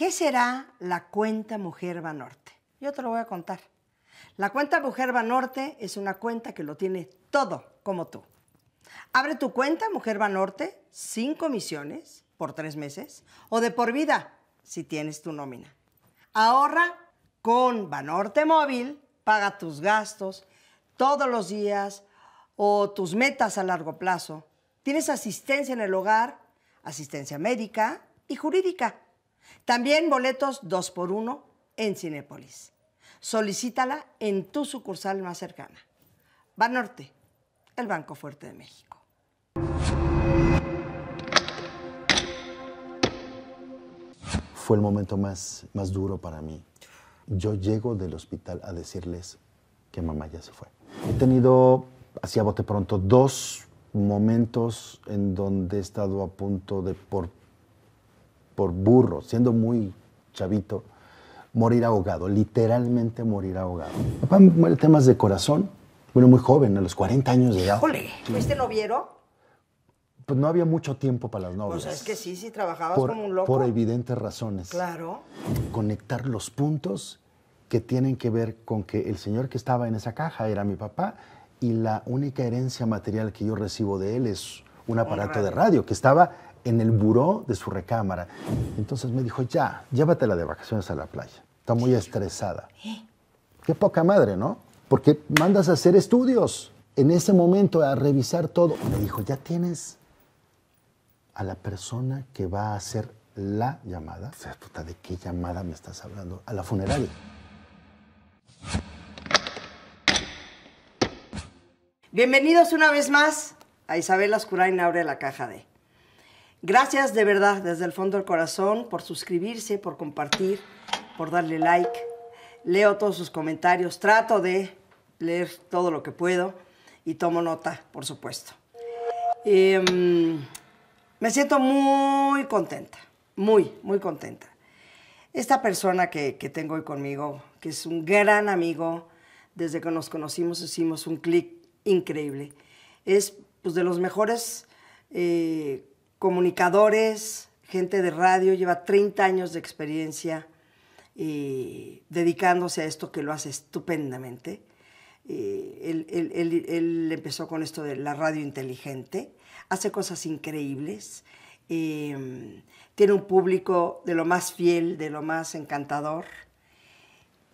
¿Qué será la cuenta Mujer Banorte? Yo te lo voy a contar. La cuenta Mujer Banorte es una cuenta que lo tiene todo como tú. Abre tu cuenta Mujer Banorte sin comisiones por tres meses o de por vida si tienes tu nómina. Ahorra con Banorte Móvil, paga tus gastos todos los días o tus metas a largo plazo. Tienes asistencia en el hogar, asistencia médica y jurídica. También boletos 2x1 en Cinépolis. Solicítala en tu sucursal más cercana. Banorte, el Banco Fuerte de México. Fue el momento más, más duro para mí. Yo llego del hospital a decirles que mamá ya se fue. He tenido, hacía bote pronto, dos momentos en donde he estado a punto de por burro, siendo muy chavito, morir ahogado, literalmente morir ahogado. Papá muere temas de corazón, bueno, muy joven, a los 40 años de edad. ¡Jole! ¿Este noviero? Pues no había mucho tiempo para las novias. sea, es que sí, sí, trabajabas como un loco. Por evidentes razones. Claro. Conectar los puntos que tienen que ver con que el señor que estaba en esa caja era mi papá y la única herencia material que yo recibo de él es un aparato de radio que estaba en el buró de su recámara. Entonces me dijo, ya, llévatela de vacaciones a la playa. Está muy estresada. Qué poca madre, ¿no? Porque mandas a hacer estudios en ese momento a revisar todo. Me dijo, ya tienes a la persona que va a hacer la llamada. O puta, ¿de qué llamada me estás hablando? A la funeral. Bienvenidos una vez más a Isabel Ascurá Abre la Caja de... Gracias de verdad desde el fondo del corazón por suscribirse, por compartir, por darle like. Leo todos sus comentarios, trato de leer todo lo que puedo y tomo nota, por supuesto. Em, me siento muy contenta, muy, muy contenta. Esta persona que, que tengo hoy conmigo, que es un gran amigo, desde que nos conocimos hicimos un clic increíble. Es pues, de los mejores eh, comunicadores, gente de radio, lleva 30 años de experiencia dedicándose a esto que lo hace estupendamente. Él, empezó con esto de la radio inteligente, hace cosas increíbles, mm, tiene un público de lo más fiel, de lo más encantador,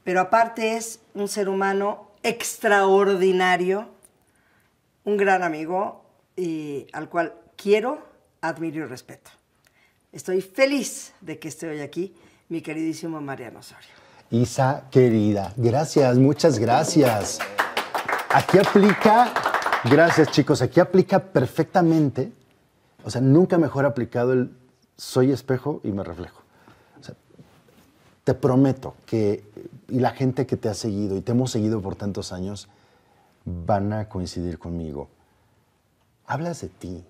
pero aparte es un ser humano extraordinario, un gran amigo al cual quiero admiro y respeto. Estoy feliz de que esté hoy aquí, mi queridísimo Mariano Osorio. Isa, querida, gracias, muchas gracias. Aquí aplica, gracias chicos, aquí aplica perfectamente, o sea, nunca mejor aplicado el soy espejo y me reflejo. O sea, te prometo que, y la gente que te ha seguido y te hemos seguido por tantos años, van a coincidir conmigo. Hablas de ti,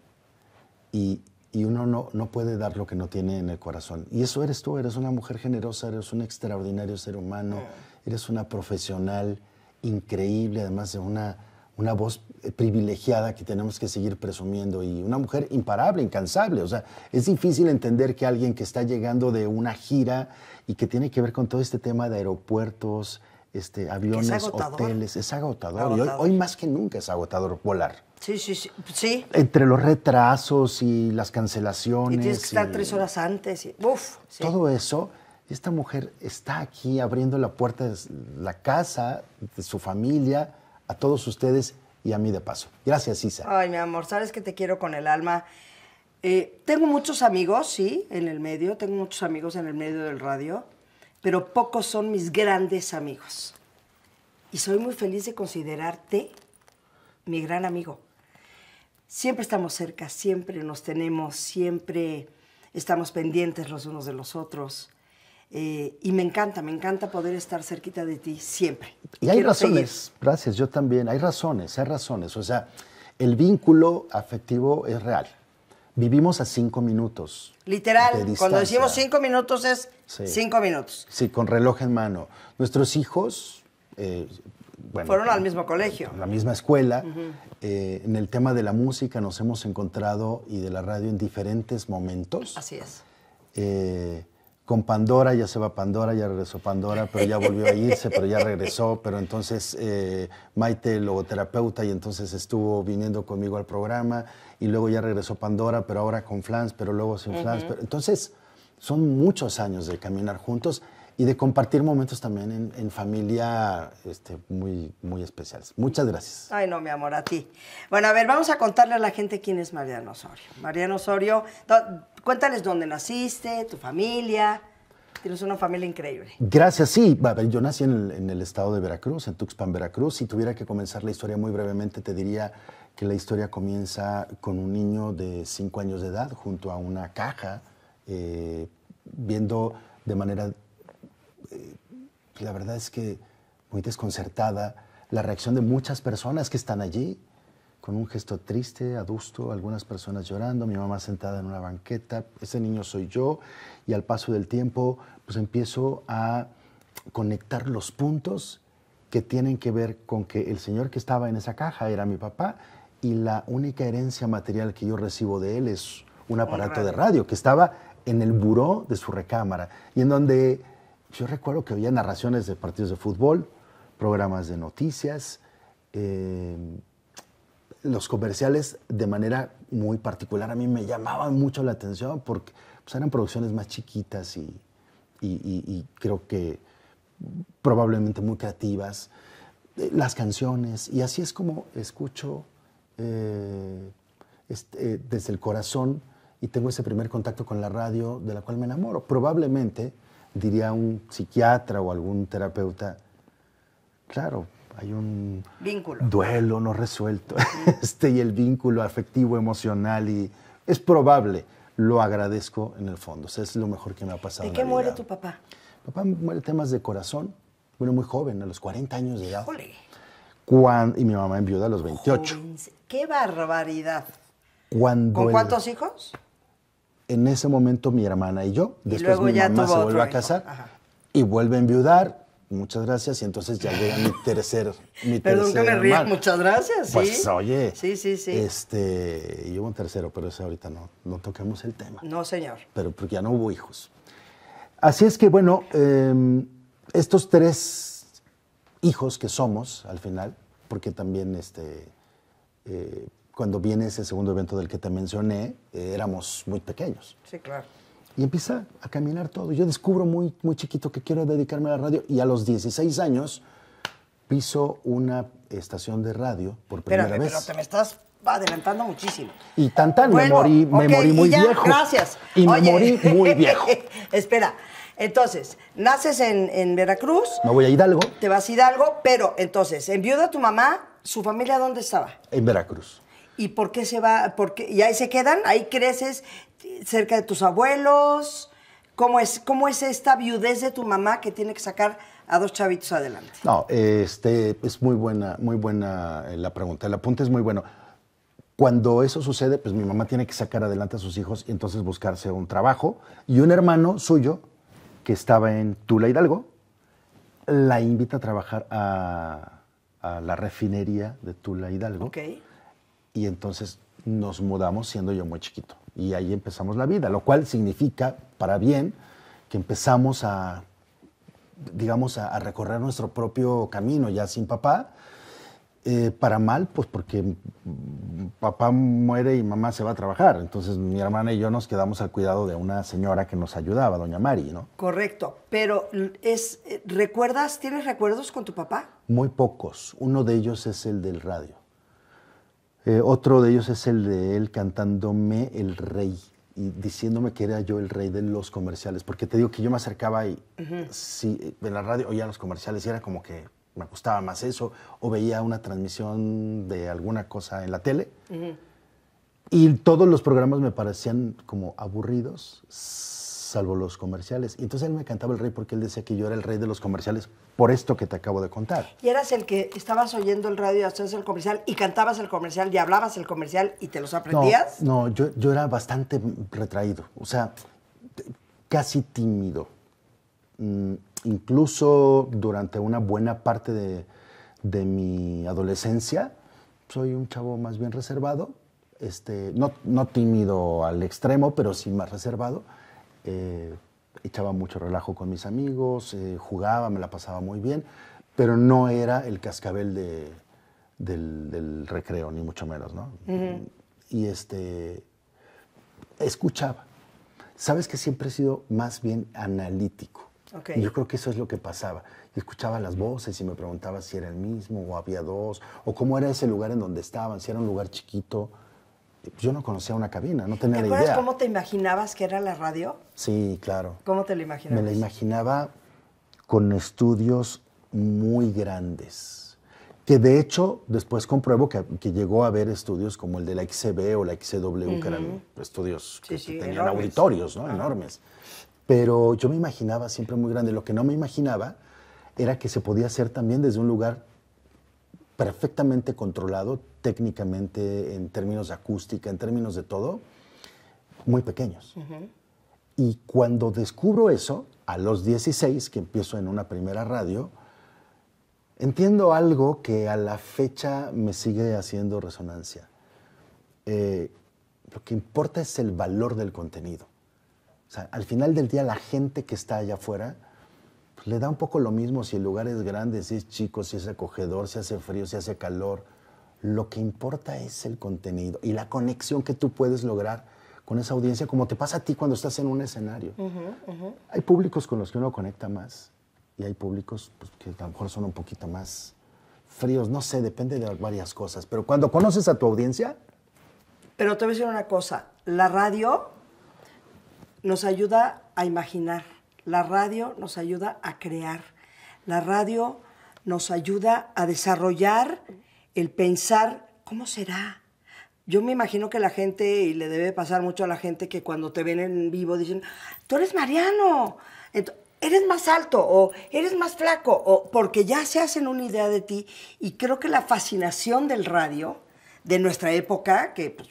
y, uno no, puede dar lo que no tiene en el corazón. Y eso eres tú, eres una mujer generosa, eres un extraordinario ser humano, eres una profesional increíble, además de una, una voz eh, privilegiada que tenemos que seguir presumiendo y una mujer imparable, incansable. O sea, es difícil entender que alguien que está llegando de una gira y que tiene que ver con todo este tema de aeropuertos, este, aviones, hoteles. Es agotador. Hoy, más que nunca es agotador volar. Sí, sí, sí, Entre los retrasos y las cancelaciones. Y tienes que estar tres horas antes. Y, Todo eso. Esta mujer está aquí abriendo la puerta de la casa, de su familia, a todos ustedes y a mí de paso. Gracias, Isa. Ay, mi amor, sabes que te quiero con el alma. Eh, tengo muchos amigos, sí, en el medio. Tengo muchos amigos en el medio del radio pero pocos son mis grandes amigos. Y soy muy feliz de considerarte mi gran amigo. Siempre estamos cerca, siempre nos tenemos, siempre estamos pendientes los unos de los otros. Eh, y me encanta, me encanta poder estar cerquita de ti siempre. Y, hay razones, gracias, yo también, hay razones, hay razones. O sea, el vínculo afectivo es real. Vivimos a cinco minutos. Literal, cuando decimos cinco minutos es Cinco minutos. Sí, con reloj en mano. Nuestros hijos... Eh, Fueron al eh, mismo colegio. la misma escuela. Eh, en el tema de la música nos hemos encontrado y de la radio en diferentes momentos. Así es. con Pandora, ya se va Pandora, ya regresó Pandora, pero ya volvió a irse, pero ya regresó, pero entonces eh, Maite, logoterapeuta, y entonces estuvo viniendo conmigo al programa, y luego ya regresó Pandora, pero ahora con Flans, pero luego sin Flans. Pero, entonces, son muchos años de caminar juntos y de compartir momentos también en, familia este, muy, muy especiales. Muchas gracias. Ay, no, mi amor, a ti. Bueno, a ver, vamos a contarle a la gente quién es Mariano Osorio. Mariano Osorio, cuéntales dónde naciste, tu familia. Tienes una familia increíble. Gracias, sí. Yo nací en el, en el estado de Veracruz, en Tuxpan, Veracruz. Si tuviera que comenzar la historia muy brevemente, te diría que la historia comienza con un niño de 5 años de edad junto a una caja eh, viendo de manera, eh, pues la verdad es que muy desconcertada, la reacción de muchas personas que están allí, con un gesto triste, adusto, algunas personas llorando, mi mamá sentada en una banqueta, ese niño soy yo, y al paso del tiempo, pues empiezo a conectar los puntos que tienen que ver con que el señor que estaba en esa caja era mi papá y la única herencia material que yo recibo de él es un aparato de radio que estaba en el buró de su recámara y en donde yo recuerdo que había narraciones de partidos de fútbol, programas de noticias, eh, los comerciales de manera muy particular a mí me llamaban mucho la atención porque pues, eran producciones más chiquitas y, creo que probablemente muy creativas, eh, las canciones, y así es como escucho eh, este, desde el corazón y tengo ese primer contacto con la radio de la cual me enamoro. Probablemente, diría un psiquiatra o algún terapeuta, claro, hay un vínculo. duelo no resuelto este, y el vínculo afectivo, emocional y es probable. Lo agradezco en el fondo. es lo mejor que me ha pasado. ¿De qué muere tu papá? Papá muere temas de corazón. Bueno, muy joven, a los 40 años de edad. ¡Jole! y mi mamá viuda a los 28. ¡Qué barbaridad! Cuando ¿Con cuántos hijos? en ese momento mi hermana y yo. Después mi mamá se vuelve a casar y vuelve a enviudar. Muchas gracias. Y entonces ya llega mi tercer, mi pero nunca me ríes, muchas gracias. Pues, ¿sí? oye. Sí, sí, sí. Este, y hubo un tercero, pero ahorita no, no tocamos el tema. No, señor. Pero porque ya no hubo hijos. Así es que, bueno, em, estos tres hijos que somos al final, porque también este, eh, cuando viene ese segundo evento del que te mencioné, eh, éramos muy pequeños. Sí, claro. Y empieza a caminar todo. Yo descubro muy, muy chiquito que quiero dedicarme a la radio y a los 16 años piso una estación de radio por primera vez. Pero te me estás adelantando muchísimo. Y tan tan, me morí, muy viejo. Gracias. Y me morí muy viejo. Espera, entonces, naces en, en, Veracruz. Me voy a Hidalgo. Te vas a Hidalgo, pero entonces, en a tu mamá, ¿su familia dónde estaba? En Veracruz. ¿Y por qué se va? ¿Y ahí se quedan? ¿Ahí creces cerca de tus abuelos? ¿Cómo es, ¿Cómo es esta viudez de tu mamá que tiene que sacar a dos chavitos adelante? No, este, es muy buena, muy buena eh, la pregunta. El apunte es muy bueno. Cuando eso sucede, pues mi mamá tiene que sacar adelante a sus hijos y entonces buscarse un trabajo. Y un hermano suyo, que estaba en Tula Hidalgo, la invita a trabajar a, la refinería de Tula Hidalgo. Okay y entonces nos mudamos siendo yo muy chiquito. Y ahí empezamos la vida, lo cual significa, para bien, que empezamos a, digamos, a, recorrer nuestro propio camino ya sin papá. Eh, para mal, pues porque papá muere y mamá se va a trabajar. Entonces mi hermana y yo nos quedamos al cuidado de una señora que nos ayudaba, doña Mari, ¿no? Correcto, pero es, eh, ¿recuerdas, tienes recuerdos con tu papá? Muy pocos. Uno de ellos es el del radio. Eh, otro de ellos es el de él cantándome el rey y diciéndome que era yo el rey de los comerciales, porque te digo que yo me acercaba y en la radio oía los comerciales y era como que me gustaba más eso, o veía una transmisión de alguna cosa en la tele. Y todos los programas me parecían como aburridos, salvo los comerciales. Y entonces él me cantaba el rey porque él decía que yo era el rey de los comerciales por esto que te acabo de contar. Y eras el que estabas oyendo el radio y hacías el comercial y cantabas el comercial y hablabas el comercial y te los aprendías. No, yo, yo era bastante retraído, o sea, casi tímido. Mm, incluso durante una buena parte de, de mi adolescencia, soy un chavo más bien reservado, este, no, no tímido al extremo, pero sí más reservado. Eh, echaba mucho relajo con mis amigos, eh, jugaba, me la pasaba muy bien, pero no era el cascabel de, del, recreo, ni mucho menos, ¿no? Y este, escuchaba. Sabes que siempre he sido más bien analítico. Y yo creo que eso es lo que pasaba. escuchaba las voces y me preguntaba si era el mismo o había dos, o cómo era ese lugar en donde estaban, si era un lugar chiquito este, pues yo no conocía una cabina, no tenía ¿Te acuerdas idea. cómo te imaginabas que era la radio? Sí, claro. ¿Cómo te la imaginabas? Me la imaginaba con estudios muy grandes, que de hecho después compruebo que, llegó a haber estudios como el de la XCB o la XCW, que eran estudios que, tenían auditorios ¿no? enormes. Pero yo me imaginaba siempre muy grande. Lo que no me imaginaba era que se podía hacer también desde un lugar perfectamente controlado, técnicamente, en términos de acústica, en términos de todo, muy pequeños. Y cuando descubro eso, a los 16, que empiezo en una primera radio, entiendo algo que a la fecha me sigue haciendo resonancia. Eh, lo que importa es el valor del contenido. O sea, al final del día, la gente que está allá afuera pues, le da un poco lo mismo si el lugar es grande, si es chico, si es acogedor, si hace frío, si hace calor lo que importa es el contenido y la conexión que tú puedes lograr con esa audiencia, como te pasa a ti cuando estás en un escenario. Hay públicos con los que uno conecta más y hay públicos pues, que a lo mejor son un poquito más fríos, no sé, depende de varias cosas, pero cuando conoces a tu audiencia... Pero te voy a decir una cosa, la radio nos ayuda a imaginar, la radio nos ayuda a crear, la radio nos ayuda a desarrollar el pensar, ¿cómo será? Yo me imagino que la gente, y le debe pasar mucho a la gente, que cuando te ven en vivo dicen, tú eres Mariano, eres más alto o eres más flaco, o porque ya se hacen una idea de ti. Y creo que la fascinación del radio, de nuestra época, que pues,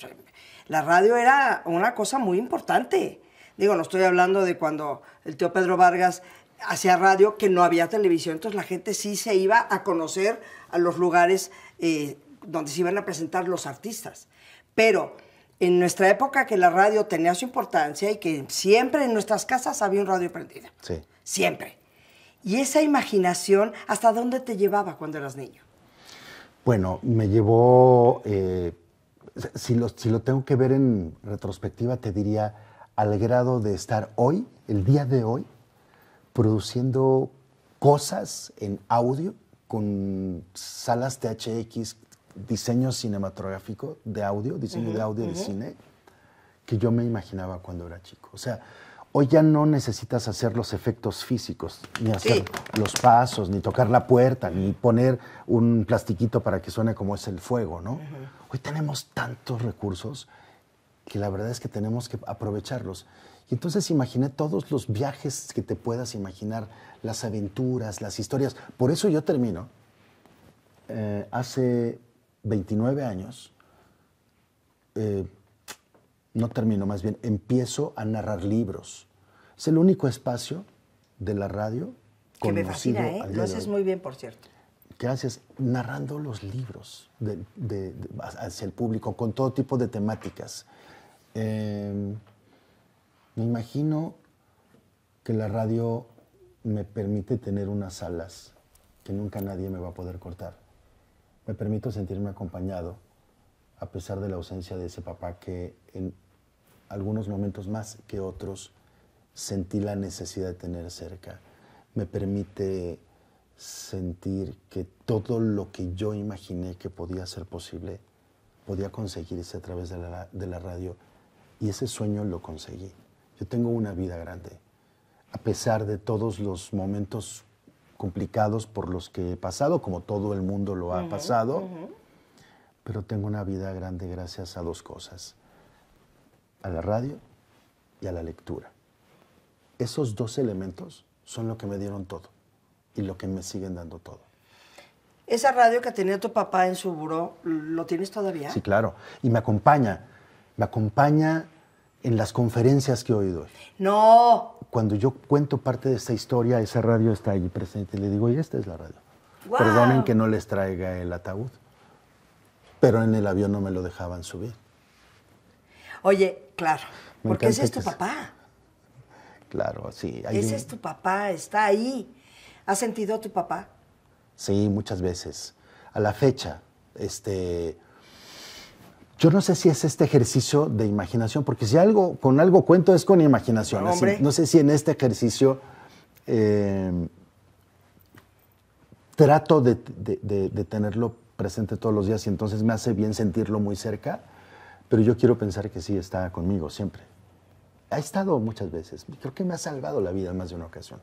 la radio era una cosa muy importante. Digo, no estoy hablando de cuando el tío Pedro Vargas hacía radio, que no había televisión, entonces la gente sí se iba a conocer a los lugares eh, donde se iban a presentar los artistas. Pero en nuestra época que la radio tenía su importancia y que siempre en nuestras casas había un radio prendido. Sí. Siempre. ¿Y esa imaginación hasta dónde te llevaba cuando eras niño? Bueno, me llevó, eh, si, lo, si lo tengo que ver en retrospectiva, te diría al grado de estar hoy, el día de hoy, produciendo cosas en audio con salas THX, diseño cinematográfico de audio, diseño de audio de cine, que yo me imaginaba cuando era chico. O sea, hoy ya no necesitas hacer los efectos físicos, ni hacer los pasos, ni tocar la puerta, ni poner un plastiquito para que suene como es el fuego, ¿no? Hoy tenemos tantos recursos que la verdad es que tenemos que aprovecharlos. Y entonces imaginé todos los viajes que te puedas imaginar, las aventuras, las historias. Por eso yo termino. Eh, hace 29 años, eh, no termino, más bien, empiezo a narrar libros. Es el único espacio de la radio que me fascina, ¿eh? Lo haces muy bien, por cierto. Gracias. haces? Narrando los libros hacia el público, con todo tipo de temáticas. Eh, me imagino que la radio me permite tener unas alas que nunca nadie me va a poder cortar. Me permito sentirme acompañado a pesar de la ausencia de ese papá que en algunos momentos más que otros sentí la necesidad de tener cerca. Me permite sentir que todo lo que yo imaginé que podía ser posible podía conseguirse a través de la, de la radio y ese sueño lo conseguí. Yo tengo una vida grande a pesar de todos los momentos complicados por los que he pasado, como todo el mundo lo ha pasado, pero tengo una vida grande gracias a dos cosas, a la radio y a la lectura. Esos dos elementos son lo que me dieron todo y lo que me siguen dando todo. Esa radio que tenía tu papá en su buró, ¿lo tienes todavía? Sí, claro. Y me acompaña. Me acompaña en las conferencias que hoy No, cuando yo cuento parte de esta historia, esa radio está allí presente. Y le digo, y esta es la radio. Perdonen que no les traiga el ataúd. Pero en el avión no me lo dejaban subir. Oye, claro, porque ese es tu papá. Claro, sí. ese es tu papá, está ahí. ¿Has sentido a tu papá? Sí, muchas veces. A la fecha, este, yo no sé si es este ejercicio de imaginación, porque si algo con algo cuento es con imaginación. No, sé si en este ejercicio eh, trato de, tenerlo presente todos los días y entonces me hace bien sentirlo muy cerca, pero yo quiero pensar que sí está conmigo siempre. Ha estado muchas veces. Creo que me ha salvado la vida en más de una ocasión.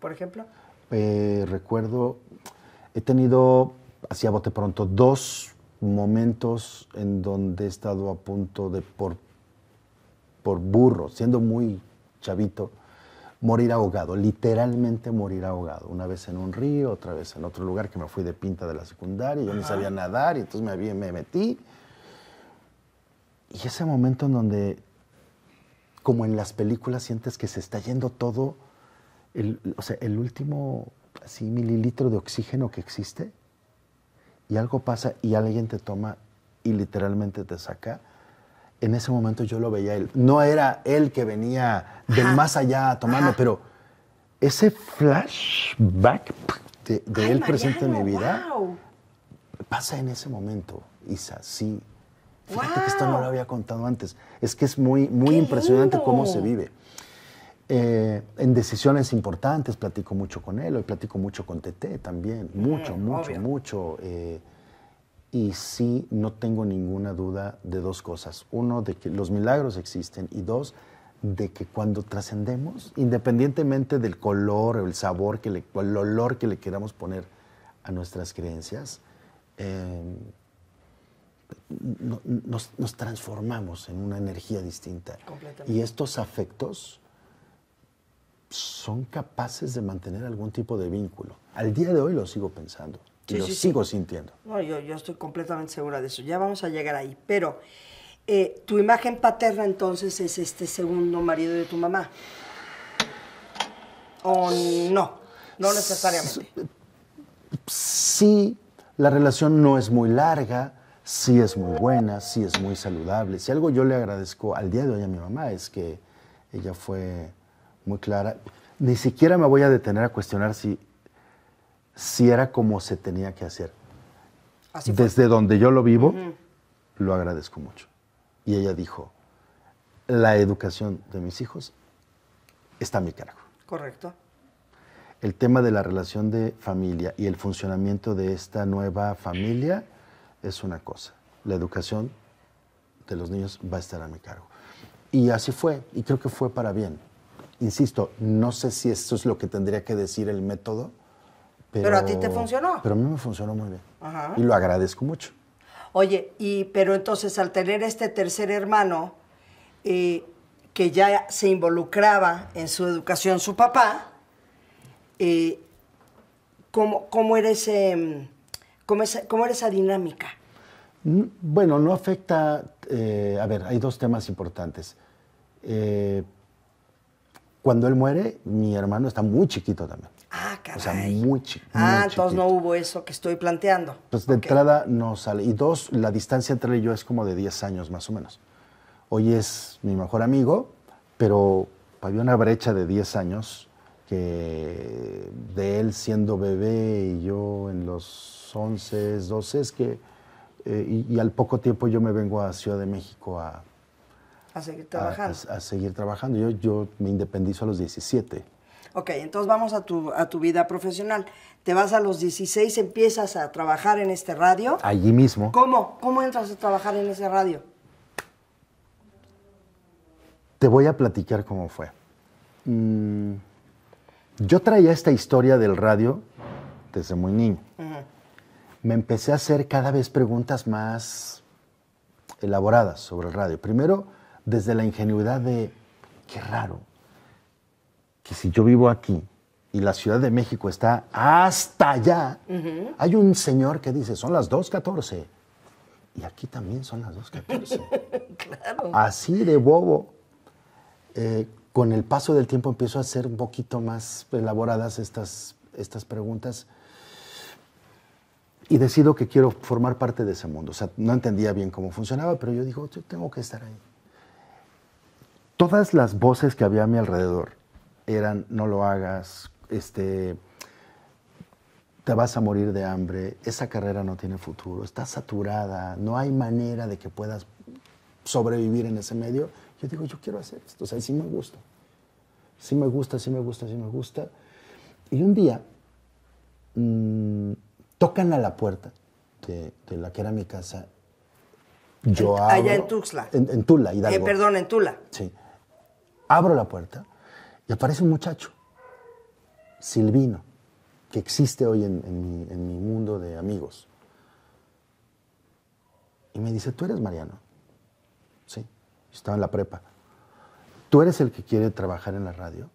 ¿Por ejemplo? Eh, recuerdo, he tenido, hacía bote pronto, dos momentos en donde he estado a punto de, por, burro, siendo muy chavito, morir ahogado, literalmente morir ahogado. Una vez en un río, otra vez en otro lugar que me fui de pinta de la secundaria, yo no sabía nadar y entonces me, me metí. Y ese momento en donde, como en las películas, sientes que se está yendo todo, el, o sea, el último así, mililitro de oxígeno que existe, y algo pasa y alguien te toma y literalmente te saca, en ese momento yo lo veía él. No era él que venía del más allá a pero ese flashback de, él presente en mi vida pasa en ese momento, Isa, sí. Fíjate que esto no lo había contado antes. Es que es muy, muy impresionante cómo se vive. Eh, en decisiones importantes, platico mucho con él, hoy platico mucho con TT también, mm, mucho, mucho, mucho. Eh, y sí, no tengo ninguna duda de dos cosas. Uno, de que los milagros existen y dos, de que cuando trascendemos, independientemente del color o el sabor, que le, o el olor que le queramos poner a nuestras creencias, eh, nos, nos, transformamos en una energía distinta. Y estos afectos son capaces de mantener algún tipo de vínculo. Al día de hoy lo sigo pensando y lo sigo sintiendo. No, yo, estoy completamente segura de eso. Ya vamos a llegar ahí. Pero eh, tu imagen paterna entonces es este segundo marido de tu mamá. ¿O no? No necesariamente. Sí, la relación no es muy larga, sí es muy buena, sí es muy saludable. Si algo yo le agradezco al día de hoy a mi mamá es que ella fue muy clara. Ni siquiera me voy a detener a cuestionar si, si era como se tenía que hacer. Desde donde yo lo vivo, lo agradezco mucho. Y ella dijo, la educación de mis hijos está a mi cargo. Correcto. El tema de la relación de familia y el funcionamiento de esta nueva familia es una cosa. La educación de los niños va a estar a mi cargo. Y así fue, y creo que fue para bien insisto, no sé si esto es lo que tendría que decir el método. Pero, a ti te funcionó. Pero a mí me funcionó muy bien. Y lo agradezco mucho. Oye, y pero entonces al tener este tercer hermano, eh, que ya se involucraba en su educación su papá, eh, ¿cómo, cómo, era esa, era esa dinámica? Mm, bueno, no afecta, eh, a ver, hay dos temas importantes. Eh, cuando él muere, mi hermano está muy chiquito también. Ah, caray. O sea, muy, chiquito. Ah, entonces no hubo eso que estoy planteando. Pues de entrada no sale. Y dos, la distancia entre él y yo es como de 10 años más o menos. Hoy es mi mejor amigo, pero había una brecha de 10 años que de él siendo bebé y yo en los 11, 12, es que... Eh, y, y al poco tiempo yo me vengo a Ciudad de México a a seguir trabajando. A, seguir trabajando. Yo, yo me independizo a los 17. Ok, entonces vamos a tu, vida profesional. Te vas a los 16, empiezas a trabajar en este radio. Allí mismo. ¿Cómo? ¿Cómo entras a trabajar en ese radio? Te voy a platicar cómo fue. Mm, yo traía esta historia del radio desde muy niño. Me empecé a hacer cada vez preguntas más elaboradas sobre el radio. Primero, desde la ingenuidad de, qué raro, que si yo vivo aquí y la Ciudad de México está hasta allá, hay un señor que dice, son las 2.14. Y aquí también son las 2.14. claro. Así de bobo. Eh, con el paso del tiempo empiezo a hacer un poquito más elaboradas estas, estas preguntas y decido que quiero formar parte de ese mundo. O sea, no entendía bien cómo funcionaba, pero yo digo, yo tengo que estar ahí todas las voces que había a mi alrededor eran, no lo hagas, este, te vas a morir de hambre, esa carrera no tiene futuro, está saturada, no hay manera de que puedas sobrevivir en ese medio. Yo digo, yo quiero hacer esto, o sea, sí me gusta, sí me gusta, sí me gusta, sí me gusta. Y un día mm, tocan a la puerta de, la que era mi casa yo Allá en Tuxla. En, Tula, Hidalgo. Eh, perdón, en Tula. Sí. Abro la puerta y aparece un muchacho, Silvino, que existe hoy en, mi, mundo de amigos. Y me dice, tú eres Mariano. Sí, estaba en la prepa. ¿Tú eres el que quiere trabajar en la radio?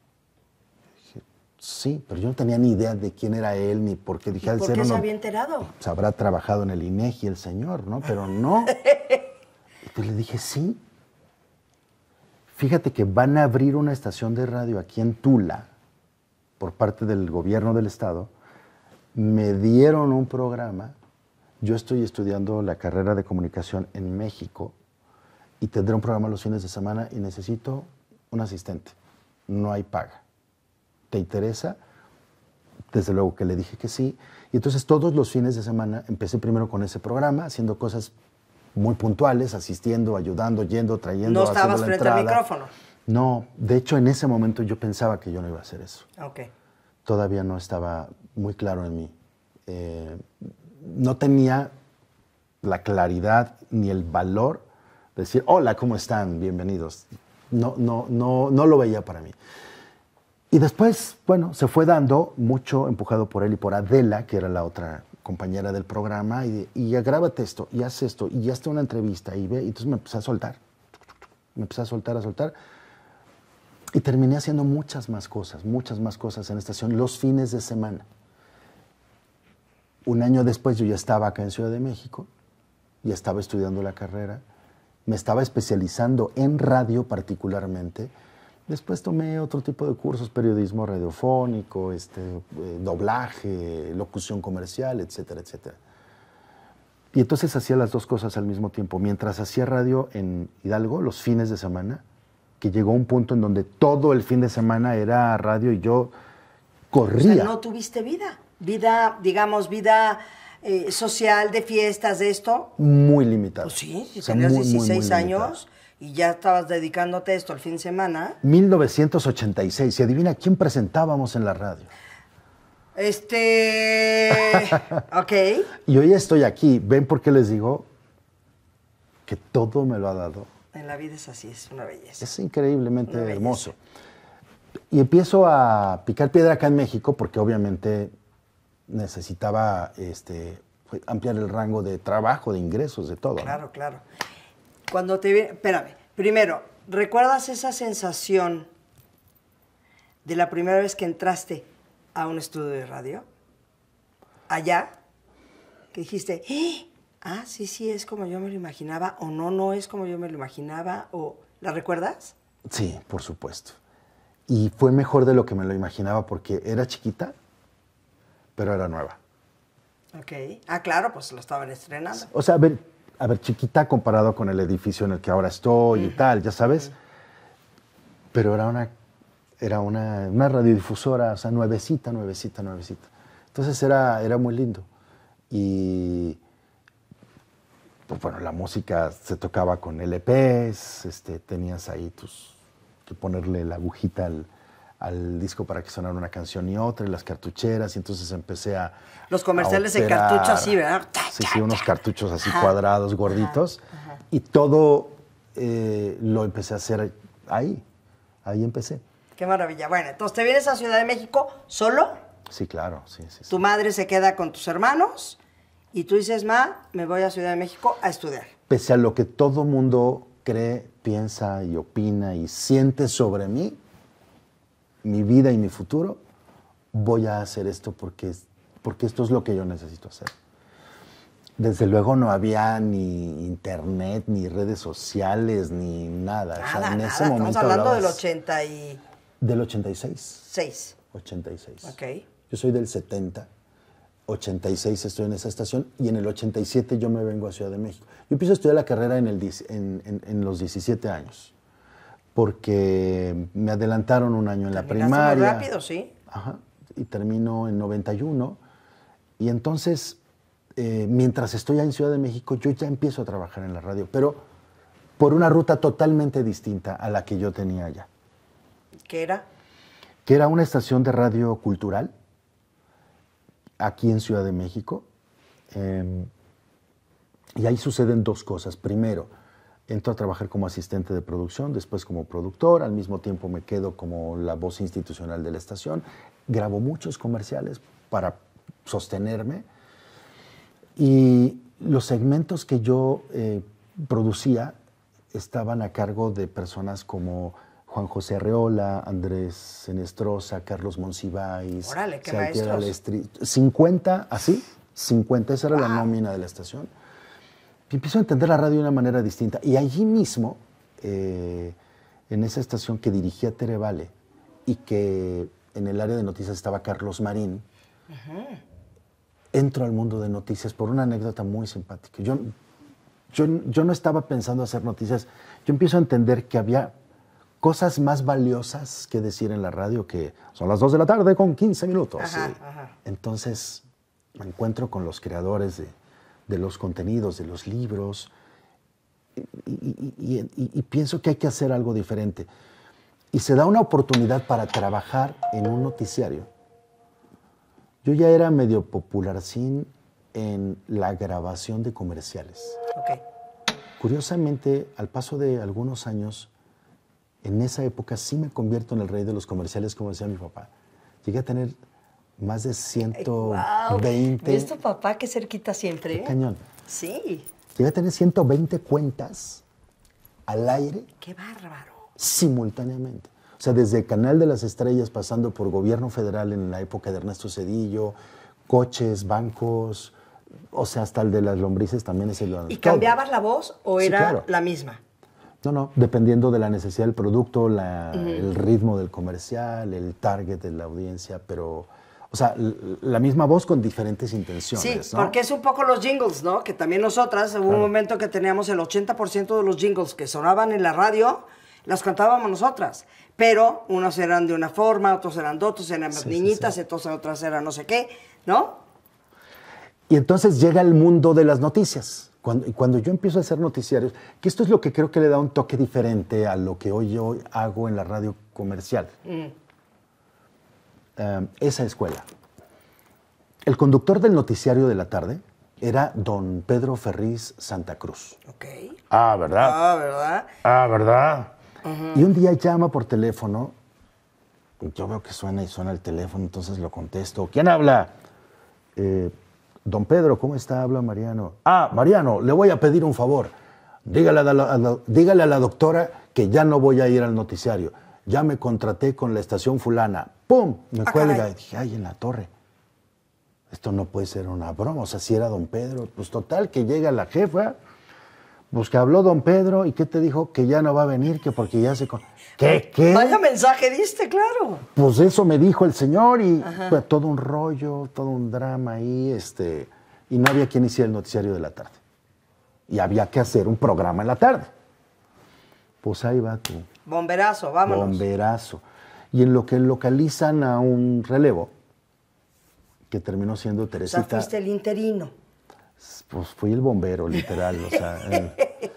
Sí, pero yo no tenía ni idea de quién era él ni por qué. Dije, ¿Por qué se había enterado? Se pues, habrá trabajado en el INEGI e el señor, ¿no? Pero no. Entonces pues, le dije, sí. Fíjate que van a abrir una estación de radio aquí en Tula por parte del gobierno del estado. Me dieron un programa. Yo estoy estudiando la carrera de comunicación en México y tendré un programa los fines de semana y necesito un asistente. No hay paga. ¿Te interesa? Desde luego que le dije que sí. Y entonces todos los fines de semana empecé primero con ese programa, haciendo cosas muy puntuales, asistiendo, ayudando, yendo, trayendo. No estabas frente al micrófono. No, de hecho en ese momento yo pensaba que yo no iba a hacer eso. Okay. Todavía no estaba muy claro en mí. Eh, no tenía la claridad ni el valor de decir, hola, ¿cómo están? Bienvenidos. No, no, no, no lo veía para mí. Y después, bueno, se fue dando mucho empujado por él y por Adela, que era la otra compañera del programa, y, y grábate esto, y haz esto, y ya está una entrevista, y ve, y entonces me empecé a soltar, me empecé a soltar, a soltar, y terminé haciendo muchas más cosas, muchas más cosas en la estación los fines de semana. Un año después yo ya estaba acá en Ciudad de México, ya estaba estudiando la carrera, me estaba especializando en radio particularmente, Después tomé otro tipo de cursos, periodismo radiofónico, este, eh, doblaje, locución comercial, etcétera, etcétera. Y entonces hacía las dos cosas al mismo tiempo. Mientras hacía radio en Hidalgo, los fines de semana, que llegó un punto en donde todo el fin de semana era radio y yo corría. O no tuviste vida. Vida, digamos, vida eh, social, de fiestas, de esto. Muy limitada. Pues sí, si tenías 16 años y ya estabas dedicándote esto el fin de semana. 1986, y adivina quién presentábamos en la radio. Este. ok. Y hoy estoy aquí. ¿Ven por qué les digo? Que todo me lo ha dado. En la vida es así, es una belleza. Es increíblemente hermoso. Y empiezo a picar piedra acá en México porque obviamente necesitaba este, ampliar el rango de trabajo, de ingresos, de todo. Claro, claro. Cuando te vi... espérame, primero, ¿recuerdas esa sensación de la primera vez que entraste a un estudio de radio? Allá, que dijiste, ¡Eh! ah, sí, sí, es como yo me lo imaginaba, o no, no es como yo me lo imaginaba, o ¿la recuerdas? Sí, por supuesto. Y fue mejor de lo que me lo imaginaba porque era chiquita, pero era nueva. Ok. Ah, claro, pues lo estaban estrenando. O sea, ven a ver, chiquita comparado con el edificio en el que ahora estoy y tal, ya sabes. Pero era una, era una, una radiodifusora, o sea, nuevecita, nuevecita, nuevecita. Entonces era, era muy lindo. Y pues bueno, la música se tocaba con LPs, este, tenías ahí tus, que ponerle la agujita al, al disco para que sonara una canción y otra, y las cartucheras, y entonces empecé a... Los comerciales en cartuchos así, ¿verdad? Sí, sí, unos cartuchos así cuadrados, gorditos, y todo eh, lo empecé a hacer ahí, ahí empecé. Qué maravilla. Bueno, entonces te vienes a Ciudad de México solo. Sí, claro, sí, sí. sí. Tu madre se queda con tus hermanos y tú dices, ma, me voy a Ciudad de México a estudiar. Pese a lo que todo mundo cree, piensa y opina y siente sobre mí, mi vida y mi futuro, voy a hacer esto porque, porque esto es lo que yo necesito hacer. Desde luego no había ni internet, ni redes sociales, ni nada. en ese momento. Estamos hablando del 80 Del 86. 6. 86. Ok. Yo soy del 70. 86 estoy en esa estación y en el 87 yo me vengo a Ciudad de México. Yo empiezo a estudiar la carrera en, el, en los 17 años porque me adelantaron un año en la primaria. Muy rápido, sí. Ajá, y termino en 91. Y entonces, eh, mientras estoy en Ciudad de México, yo ya empiezo a trabajar en la radio, pero por una ruta totalmente distinta a la que yo tenía allá. ¿Qué era? Que era una estación de radio cultural aquí en Ciudad de México. Em, y ahí suceden dos cosas. Primero, Entro a trabajar como asistente de producción, después como productor, al mismo tiempo me quedo como la voz institucional de la estación, grabo muchos comerciales para sostenerme y los segmentos que yo eh, producía estaban a cargo de personas como Juan José Arreola, Andrés Senestrosa, Carlos Monsiváis, Órale, qué 50, así, 50, esa era la nómina de la estación empiezo a entender la radio de una manera distinta. Y allí mismo, eh, en esa estación que dirigía Terevale y que en el área de noticias estaba Carlos Marín, entro al mundo de noticias por una anécdota muy simpática. Yo, yo, no estaba pensando hacer noticias. Yo empiezo a entender que había cosas más valiosas que decir en la radio que son las 2 de la tarde con 15 minutos. Entonces me encuentro con los creadores de de los contenidos, de los libros, y, pienso que hay que hacer algo diferente. Y se da una oportunidad para trabajar en un noticiario. Yo ya era medio sin en la grabación de comerciales. Curiosamente, al paso de algunos años, en esa época sí me convierto en el rey de los comerciales, como decía mi papá. Llegué a tener más de 120. Wow. papá que cerquita siempre? Qué cañón. Sí. Llega a tener 120 cuentas al aire. ¡Qué bárbaro! Simultáneamente. O sea, desde Canal de las Estrellas, pasando por gobierno federal en la época de Ernesto Cedillo, coches, bancos, o sea, hasta el de las lombrices también es el... ¿Y cambiabas la voz o era la misma? No, no, dependiendo de la necesidad del producto, el ritmo del comercial, el target de la audiencia, pero o sea, la misma voz con diferentes intenciones. Sí, porque es un poco los jingles, ¿no? Que también nosotras, en un momento que teníamos el 80% de los jingles que sonaban en la radio, las cantábamos nosotras. Pero unos eran de una forma, otros eran de otros, eran más niñitas, entonces otras eran no sé qué, ¿no? Y entonces llega el mundo de las noticias. Cuando, cuando, yo empiezo a hacer noticiarios, que esto es lo que creo que le da un toque diferente a lo que hoy yo hago en la radio comercial. Mm. Em, esa escuela. El conductor del noticiario de la tarde era don Pedro Ferriz Santa Cruz. Ok. Ah, ¿verdad? Ah, ¿verdad? Ah, ¿verdad? Y un día llama por teléfono. Yo veo que suena y suena el teléfono, entonces lo contesto. ¿Quién habla? Eh, don Pedro, ¿cómo está? Habla Mariano. Ah, Mariano, le voy a pedir un favor. Dígale a la, dígale a la doctora que ya no voy a ir al noticiario. Ya me contraté con la estación fulana ¡Pum! Me cuelga y dije, ay, en la torre. Esto no puede ser una broma. O sea, si era don Pedro, pues total, que llega la jefa, pues que habló don Pedro y que te dijo que ya no va a venir, que porque ya se... Con... ¿Qué? ¿Qué? Vaya mensaje diste, claro. Pues eso me dijo el señor y fue todo un rollo, todo un drama ahí, este... Y no había quien hiciera el noticiario de la tarde. Y había que hacer un programa en la tarde. Pues ahí va tú. Bomberazo, vámonos. Bomberazo y en lo que localizan a un relevo, que terminó siendo Teresita. O sea, el interino. Pues fui el bombero, literal. o sea, eh.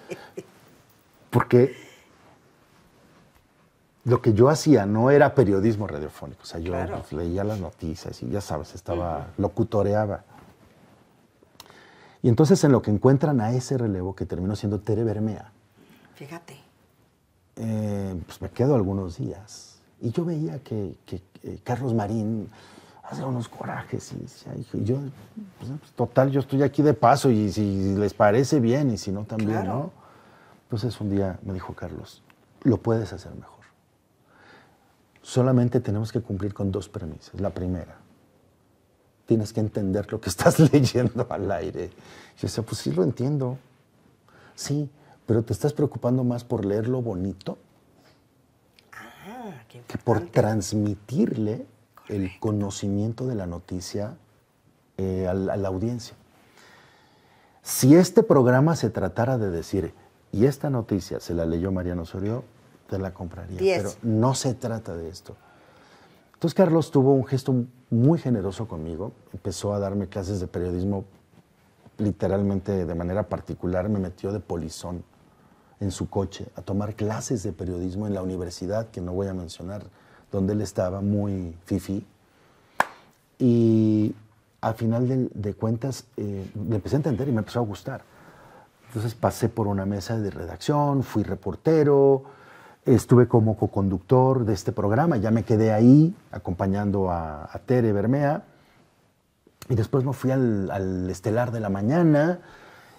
porque lo que yo hacía no era periodismo radiofónico. O sea, yo pues, leía las noticias y ya sabes, estaba, locutoreaba. Y entonces en lo que encuentran a ese relevo que terminó siendo Tere Bermea. Fíjate. Eh, pues me quedo algunos días y yo veía que, Carlos Marín hace unos corajes y yo, pues, pues, total, yo estoy aquí de paso y si les parece bien y si no también, ¿no? Entonces un día me dijo Carlos, lo puedes hacer mejor. Solamente tenemos que cumplir con dos premisas. La primera, tienes que entender lo que estás leyendo al aire. Yo decía, pues sí lo entiendo. Sí, pero te estás preocupando más por leer lo bonito que por transmitirle el conocimiento de la noticia eh, a, la, audiencia. Si este programa se tratara de decir, y esta noticia se la leyó Mariano Sorio, te la compraría. Pero no se trata de esto. Entonces Carlos tuvo un gesto muy generoso conmigo, empezó a darme clases de periodismo literalmente de manera particular, me metió de polizón en su coche a tomar clases de periodismo en la universidad, que no voy a mencionar, donde él estaba muy fifi. Y al final de, cuentas eh, le empecé a entender y me empezó a gustar. Entonces pasé por una mesa de redacción, fui reportero, estuve como co-conductor de este programa, ya me quedé ahí acompañando a, Tere Bermea. Y después me fui al, al Estelar de la Mañana,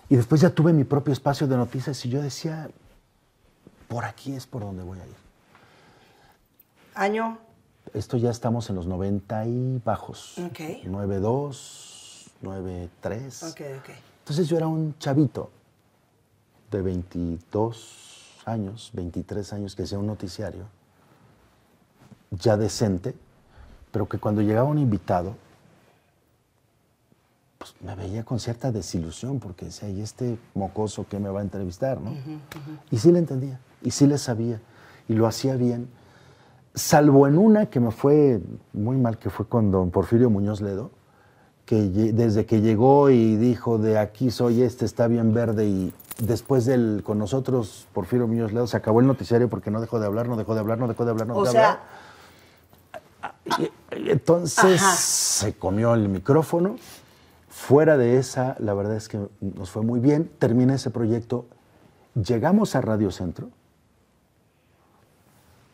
y después ya tuve mi propio espacio de noticias y yo decía, por aquí es por donde voy a ir. ¿Año? Esto ya estamos en los 90 y bajos. Ok. 9.2, 9.3. Ok, ok. Entonces yo era un chavito de 22 años, 23 años, que hacía un noticiario ya decente, pero que cuando llegaba un invitado, pues, me veía con cierta desilusión porque decía, ¿y este mocoso que me va a entrevistar? ¿no? Y sí le entendía, y sí le sabía, y lo hacía bien, salvo en una que me fue muy mal, que fue con don Porfirio Muñoz Ledo, que desde que llegó y dijo, de aquí soy este, está bien verde, y después del con nosotros, Porfirio Muñoz Ledo, se acabó el noticiario porque no dejó de hablar, no dejó de hablar, no dejó de hablar, no dejó de hablar. Entonces se comió el micrófono Fuera de esa, la verdad es que nos fue muy bien. Terminé ese proyecto. Llegamos a Radio Centro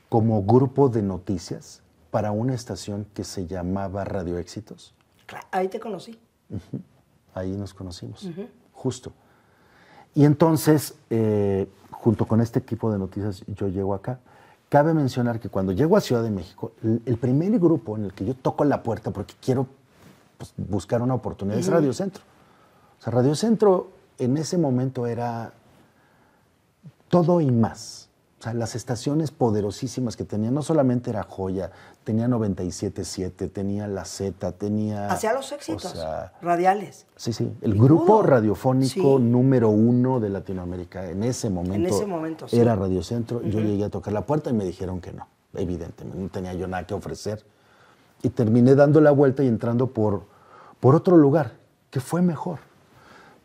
como grupo de noticias para una estación que se llamaba Radio Éxitos. Ahí te conocí. Ahí nos conocimos, justo. Y entonces, eh, junto con este equipo de noticias, yo llego acá. Cabe mencionar que cuando llego a Ciudad de México, el primer grupo en el que yo toco la puerta porque quiero pues, buscar una oportunidad. Es Radio Centro. O sea, Radio Centro en ese momento era todo y más. O sea, las estaciones poderosísimas que tenía, no solamente era Joya, tenía 97.7, tenía La Z, tenía... Hacía los éxitos radiales. Sí, sí, el grupo radiofónico número uno de Latinoamérica en ese momento, era Radio Centro. Yo llegué a tocar la puerta y me dijeron que no, evidentemente, no tenía yo nada que ofrecer. Y terminé dando la vuelta y entrando por por otro lugar, que fue mejor,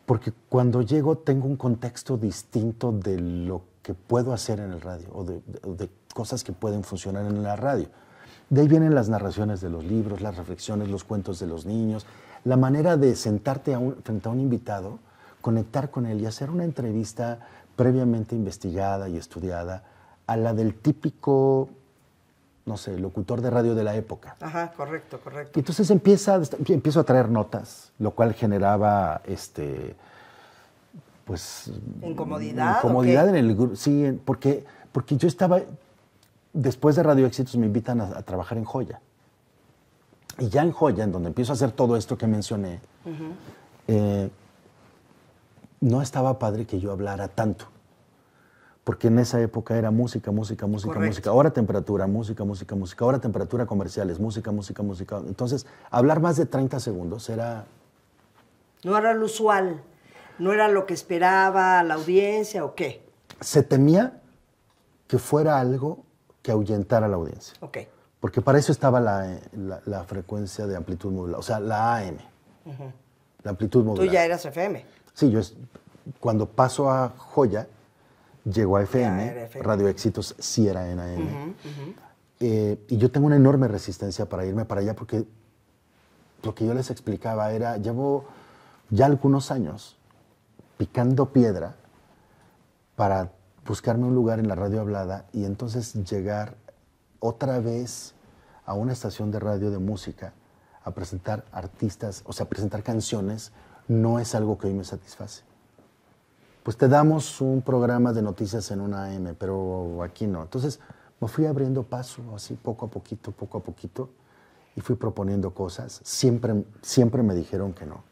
porque cuando llego tengo un contexto distinto de lo que puedo hacer en el radio o de, cosas que pueden funcionar en la radio. De ahí vienen las narraciones de los libros, las reflexiones, los cuentos de los niños, la manera de sentarte frente a un invitado, conectar con él y hacer una entrevista previamente investigada y estudiada a la del típico no sé, locutor de radio de la época. Ajá, correcto, correcto. Y entonces empieza, empiezo a traer notas, lo cual generaba este pues incomodidad incomodidad en el grupo sí porque porque yo estaba después de Radio Éxitos me invitan a, trabajar en Joya y ya en Joya en donde empiezo a hacer todo esto que mencioné eh, no estaba padre que yo hablara tanto porque en esa época era música, música, música, música. Ahora temperatura, música, música, música. Ahora temperatura comerciales, música, música, música. Entonces, hablar más de 30 segundos era... No era lo usual, no era lo que esperaba la audiencia o qué. Se temía que fuera algo que ahuyentara a la audiencia. Ok. Porque para eso estaba la, eh, frecuencia de amplitud modular. o sea, la AM. La amplitud modular. Tú ya eras FM. Sí, yo cuando paso a Joya, llegó a FM, Radio Éxitos sí era NAM. Eh, y yo tengo una enorme resistencia para irme para allá porque lo que yo les explicaba era, llevo ya algunos años picando piedra para buscarme un lugar en la radio hablada y entonces llegar otra vez a una estación de radio de música a presentar artistas, o sea, presentar canciones, no es algo que hoy me satisface pues te damos un programa de noticias en una AM, pero aquí no. Entonces me fui abriendo paso, así poco a poquito, poco a poquito, y fui proponiendo cosas. Siempre, siempre me dijeron que no.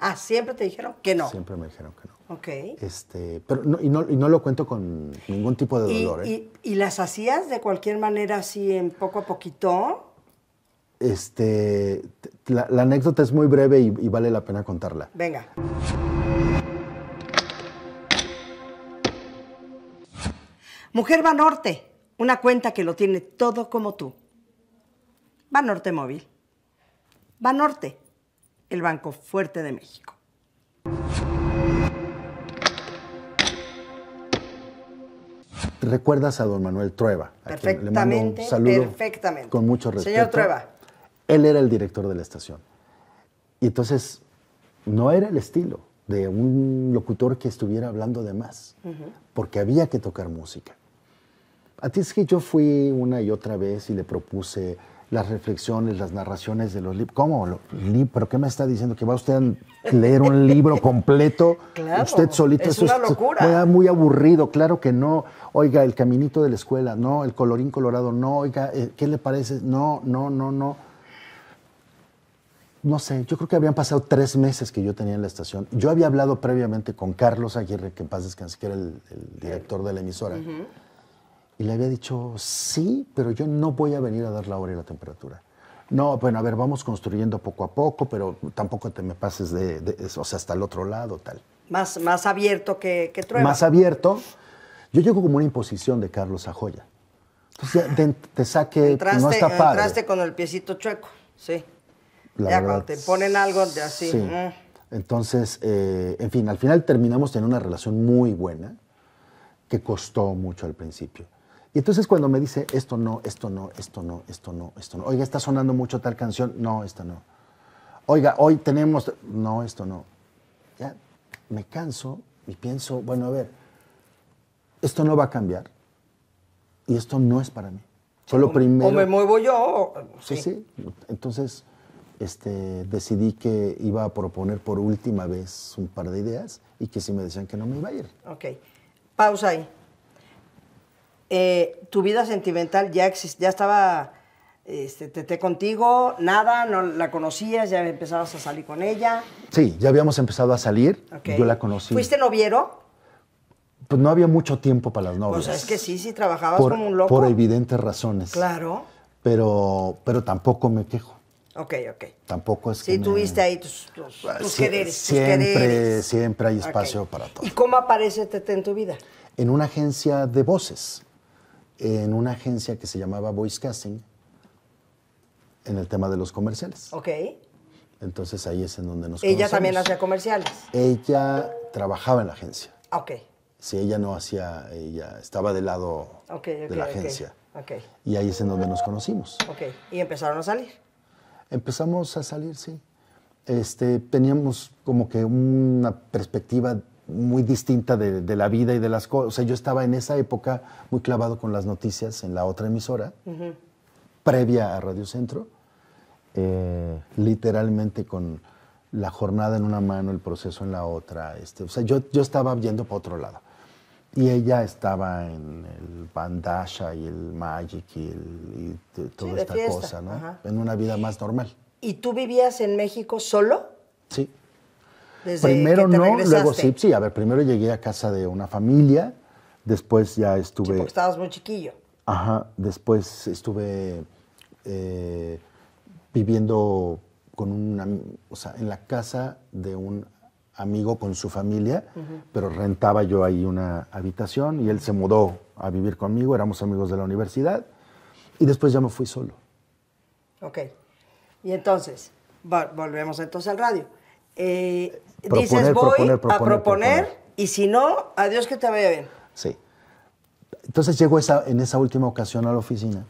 Ah, siempre te dijeron que no. Siempre me dijeron que no. Ok. Este, pero y, no, lo cuento con ningún tipo de dolor. ¿eh? ¿Y, las hacías de cualquier manera así en poco a poquito? Este, la, anécdota es muy breve y, y vale la pena contarla. Venga. Mujer norte, una cuenta que lo tiene todo como tú. norte Móvil. norte, el banco fuerte de México. ¿Recuerdas a don Manuel Trueba? Perfectamente, le perfectamente. Con mucho respeto. Señor Trueba. Él era el director de la estación. Y entonces, no era el estilo de un locutor que estuviera hablando de más, porque había que tocar música. A ti es que yo fui una y otra vez y le propuse las reflexiones, las narraciones de los libros. ¿Cómo? ¿Pero qué me está diciendo? ¿Que va usted a leer un libro completo? usted solito. Es una locura. muy aburrido, claro que no. Oiga, el caminito de la escuela, no. El colorín colorado, no. Oiga, eh, ¿qué le parece? No, no, no, no no sé, yo creo que habían pasado tres meses que yo tenía en la estación. Yo había hablado previamente con Carlos Aguirre, que en paz es que era el, director de la emisora. Y le había dicho, sí, pero yo no voy a venir a dar la hora y la temperatura. No, bueno, a ver, vamos construyendo poco a poco, pero tampoco te me pases de, eso, o sea, hasta el otro lado, tal. Más, más abierto que, Más abierto. Yo llego como una imposición de Carlos Ajoya. Entonces, te saque, no está padre. Entraste con el piecito chueco, sí ya cuando te ponen algo de así. Mm. Entonces, eh, en fin, al final terminamos teniendo una relación muy buena que costó mucho al principio. Y entonces cuando me dice, esto no, esto no, esto no, esto no, esto no. Oiga, está sonando mucho tal canción. No, esto no. Oiga, hoy tenemos... No, esto no. Ya me canso y pienso, bueno, a ver, esto no va a cambiar y esto no es para mí. solo primero. O me muevo yo. sí. sí. Entonces, este, decidí que iba a proponer por última vez un par de ideas y que si me decían que no me iba a ir. Ok, pausa ahí. Eh, tu vida sentimental ya, ya estaba, este, te, contigo, nada, no la conocías, ya empezabas a salir con ella. Sí, ya habíamos empezado a salir, yo la conocí. ¿Fuiste noviero? Pues no había mucho tiempo para las novias. sea es que sí, sí, trabajabas como un loco. Por evidentes razones. Claro. Pero, pero tampoco me quejo. Ok, ok. Tampoco es que. Sí, tuviste ahí tus, tus, pues quereres, siempre, Siempre hay espacio para todo. ¿Y cómo aparece Tete en tu vida? En una agencia de voces. En una agencia que se llamaba Voice Casting. En el tema de los comerciales. Ok. Entonces ahí es en donde nos ¿Ella también hacía comerciales? Ella trabajaba en la agencia. Ah, ok. Si ella no hacía, ella estaba del lado de la agencia. Y ahí es en donde nos conocimos. Ok. ¿Y empezaron a salir? Empezamos a salir, sí. Este, teníamos como que una perspectiva muy distinta de, la vida y de las cosas. O sea, yo estaba en esa época muy clavado con las noticias en la otra emisora, previa a Radio Centro, eh, literalmente con la jornada en una mano, el proceso en la otra. Este, o sea, yo, yo estaba yendo para otro lado. Y ella estaba en el Bandasha y el Magic y, toda esta cosa, ¿no? En una vida más normal. ¿Y tú vivías en México solo? Sí. primero no, luego sí, sí. A ver, primero llegué a casa de una familia, después ya estuve. porque estabas muy chiquillo. Ajá, después estuve eh, viviendo con una, o sea, en la casa de un amigo con su familia, pero rentaba yo ahí una habitación y él se mudó a vivir conmigo, éramos amigos de la universidad y después ya me fui solo. Ok. Y entonces, volvemos entonces al radio. Eh, proponer, dices, voy proponer, proponer, a proponer, y si no, adiós que te vaya bien. Sí. Entonces llego esa, en esa última ocasión a la oficina.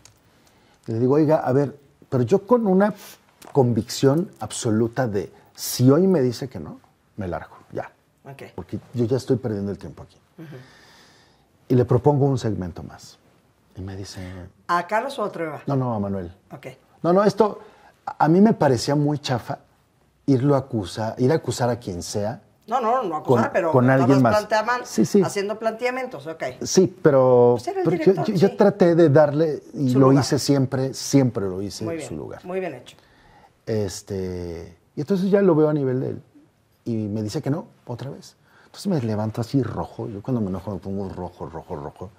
Le digo, oiga, a ver, pero yo con una convicción absoluta de si hoy me dice que no, me largo, ya. Porque yo ya estoy perdiendo el tiempo aquí. Y le propongo un segmento más. Y me dice... ¿A Carlos o a otro? No, no, a Manuel. Ok. No, no, esto a mí me parecía muy chafa irlo a acusar, ir a acusar a quien sea. No, no, no acusar, con, pero con alguien más. sí, sí. haciendo planteamientos, ok. Sí, pero pues yo, traté de darle, y lo hice siempre, siempre lo hice en su lugar. Muy bien hecho. Este, y entonces ya lo veo a nivel de él y me dice que no, otra vez. Entonces me levanto así rojo, yo cuando me enojo me pongo rojo, rojo, rojo,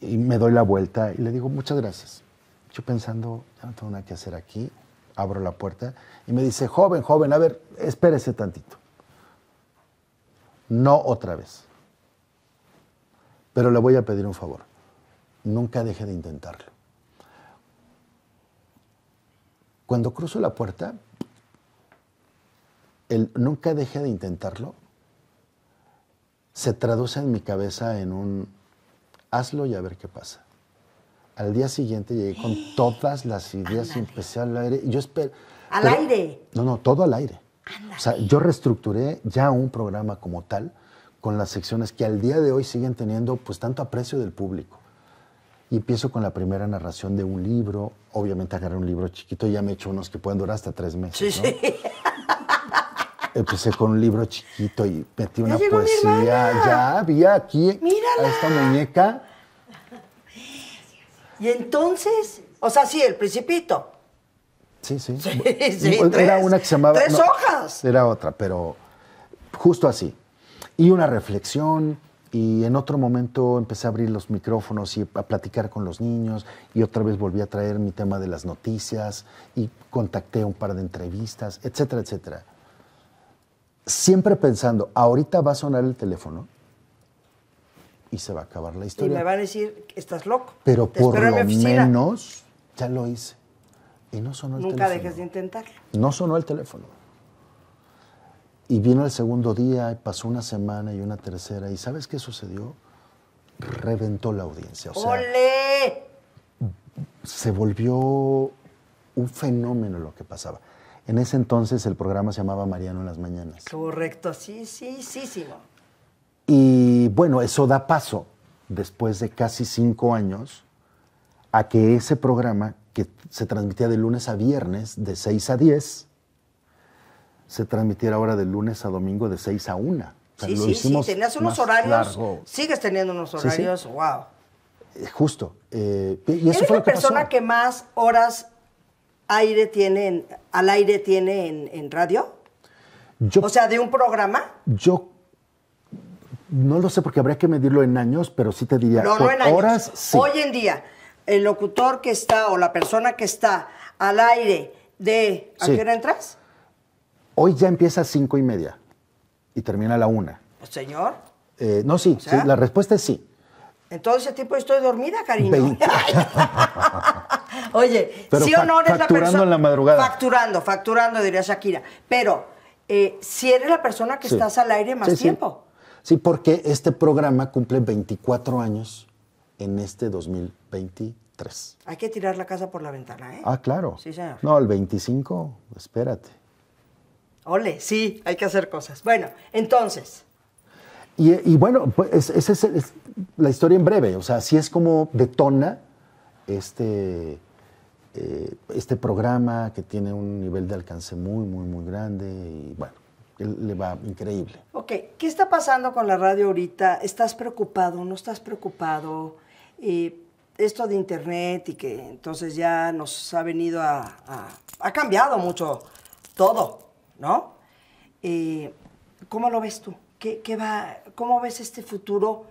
y me doy la vuelta y le digo muchas gracias. Yo pensando, ya no tengo nada que hacer aquí, abro la puerta y me dice, joven, joven, a ver, espérese tantito. No otra vez. Pero le voy a pedir un favor. Nunca deje de intentarlo. Cuando cruzo la puerta, el nunca deje de intentarlo se traduce en mi cabeza en un hazlo y a ver qué pasa. Al día siguiente llegué con todas las ideas y empecé al aire. Yo espero, ¿Al aire? No, no, todo al aire. O sea, yo reestructuré ya un programa como tal con las secciones que al día de hoy siguen teniendo pues tanto aprecio del público. Y empiezo con la primera narración de un libro. Obviamente agarré un libro chiquito, y ya me he hecho unos que pueden durar hasta tres meses. Sí, sí. Empecé con un libro chiquito y metí una poesía. Ya había aquí a esta muñeca. Y entonces, o sea, sí, el principito. Sí, sí. era una que se llamaba. Tres hojas. Era otra, pero justo así. Y una reflexión. Y en otro momento empecé a abrir los micrófonos y a platicar con los niños. Y otra vez volví a traer mi tema de las noticias. Y contacté un par de entrevistas, etcétera, etcétera siempre pensando, ahorita va a sonar el teléfono y se va a acabar la historia. Y me va a decir, estás loco. Pero por lo menos ya lo hice. Y no sonó el teléfono. Nunca dejes de intentarlo. No sonó el teléfono. Y vino el segundo día, y pasó una semana y una tercera, y ¿sabes qué sucedió? Reventó la audiencia. O Se volvió un fenómeno lo que pasaba. En ese entonces el programa se llamaba Mariano en las Mañanas. Correcto, sí, sí, sí, sí. Y bueno, eso da paso, después de casi cinco años, a que ese programa, que se transmitía de lunes a viernes, de 6 a 10, se transmitiera ahora de lunes a domingo, de 6 a 1. sí, sí, sí, tenías unos horarios. Sigues teniendo unos horarios, wow. Eh, justo. Eh, y eso ¿Eres fue la persona que más horas aire tienen, al aire tiene en, radio? o sea, de un programa. Yo no lo sé porque habría que medirlo en años, pero sí te diría horas. Hoy en día, el locutor que está o la persona que está al aire de ¿a qué hora entras? Hoy ya empieza a cinco y media y termina a la una. ¿Pues, señor. Eh, no, sí, la respuesta es sí. En todo ese tiempo estoy dormida, cariño. Oye, sí o no eres la persona. Facturando en la madrugada. Facturando, facturando, diría Shakira. Pero eh, si eres la persona que estás al aire más tiempo. Sí. porque este programa cumple 24 años en este 2023. Hay que tirar la casa por la ventana, ¿eh? Ah, claro. Sí, señor. No, el 25, espérate. Ole, sí, hay que hacer cosas. Bueno, entonces. Y, bueno, pues esa es, la historia en breve. O sea, así es como detona este, eh, este programa que tiene un nivel de alcance muy, muy, muy grande y bueno, le va increíble. Ok, ¿qué está pasando con la radio ahorita? ¿Estás preocupado? ¿No estás preocupado? esto de internet y que entonces ya nos ha venido a... ha cambiado mucho todo, ¿no? ¿Cómo lo ves tú? ¿Qué, va, ¿Cómo ves este futuro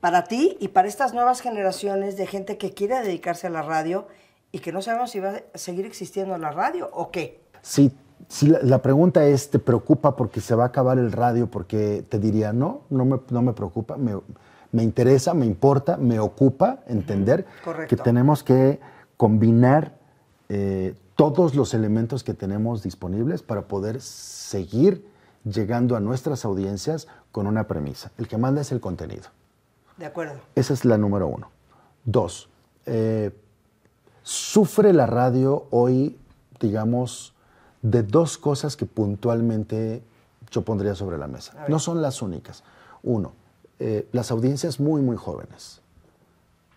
para ti y para estas nuevas generaciones de gente que quiere dedicarse a la radio y que no sabemos si va a seguir existiendo la radio o qué. Sí, sí la, pregunta es, ¿te preocupa porque se va a acabar el radio? Porque te diría, no, no me, no me preocupa, me, me interesa, me importa, me ocupa entender que tenemos que combinar eh, todos los elementos que tenemos disponibles para poder seguir llegando a nuestras audiencias con una premisa. El que manda es el contenido. De acuerdo. Esa es la número uno. Dos, eh, Sufre la radio hoy, digamos, de dos cosas que puntualmente yo pondría sobre la mesa. No son las únicas. Uno, eh, las audiencias muy, muy jóvenes,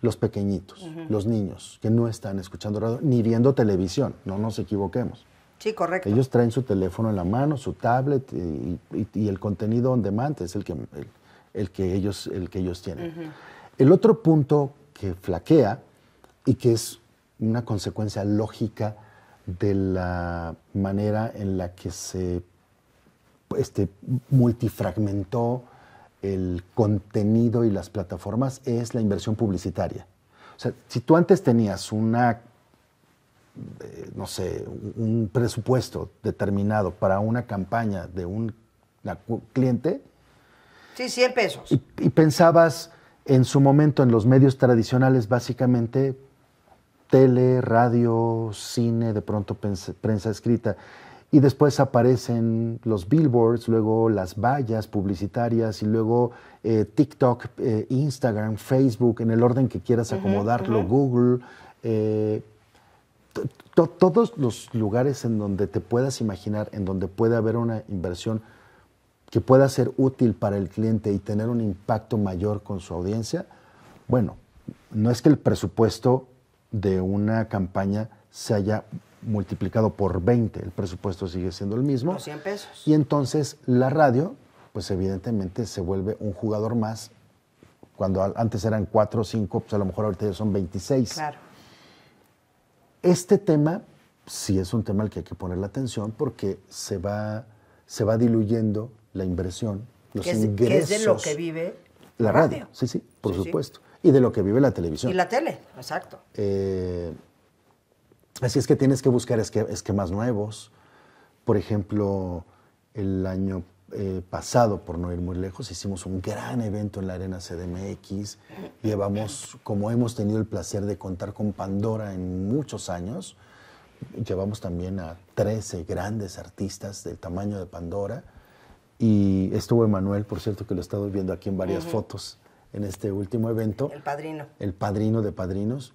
los pequeñitos, los niños que no están escuchando radio ni viendo televisión, no nos equivoquemos. Sí, correcto. Ellos traen su teléfono en la mano, su tablet y, el contenido on demand es el que, el, que, ellos, el que ellos tienen. El otro punto que flaquea y que es una consecuencia lógica de la manera en la que se este, multifragmentó el contenido y las plataformas es la inversión publicitaria. O sea, si tú antes tenías una, eh, no sé, un presupuesto determinado para una campaña de un cliente. Sí, 100 pesos. y pensabas en su momento en los medios tradicionales básicamente tele, radio, cine, de pronto prensa escrita. Y después aparecen los billboards, luego las vallas publicitarias y luego eh, TikTok, eh, Instagram, Facebook, en el orden que quieras acomodarlo, Google, eh, todos los lugares en donde te puedas imaginar, en donde puede haber una inversión que pueda ser útil para el cliente y tener un impacto mayor con su audiencia. Bueno, no es que el presupuesto de una campaña se haya multiplicado por 20, el presupuesto sigue siendo el mismo. 100 pesos. Y entonces la radio, pues evidentemente se vuelve un jugador más. Cuando antes eran 4 o 5, pues a lo mejor ahorita ya son 26. Claro. Este tema sí es un tema al que hay que poner la atención porque se va, se va diluyendo la inversión, los es, ingresos. de lo que vive la radio. Sí, sí, por supuesto y de lo que vive la televisión. Y la tele, exacto. Eh, así es que tienes que buscar esquemas nuevos. Por ejemplo, el año eh, pasado, por no ir muy lejos, hicimos un gran evento en la Arena CDMX. Llevamos, como hemos tenido el placer de contar con Pandora en muchos años, llevamos también a 13 grandes artistas del tamaño de Pandora. Y estuvo Emanuel, por cierto, que lo he estado viendo aquí en varias fotos en este último evento. El padrino. El padrino de padrinos.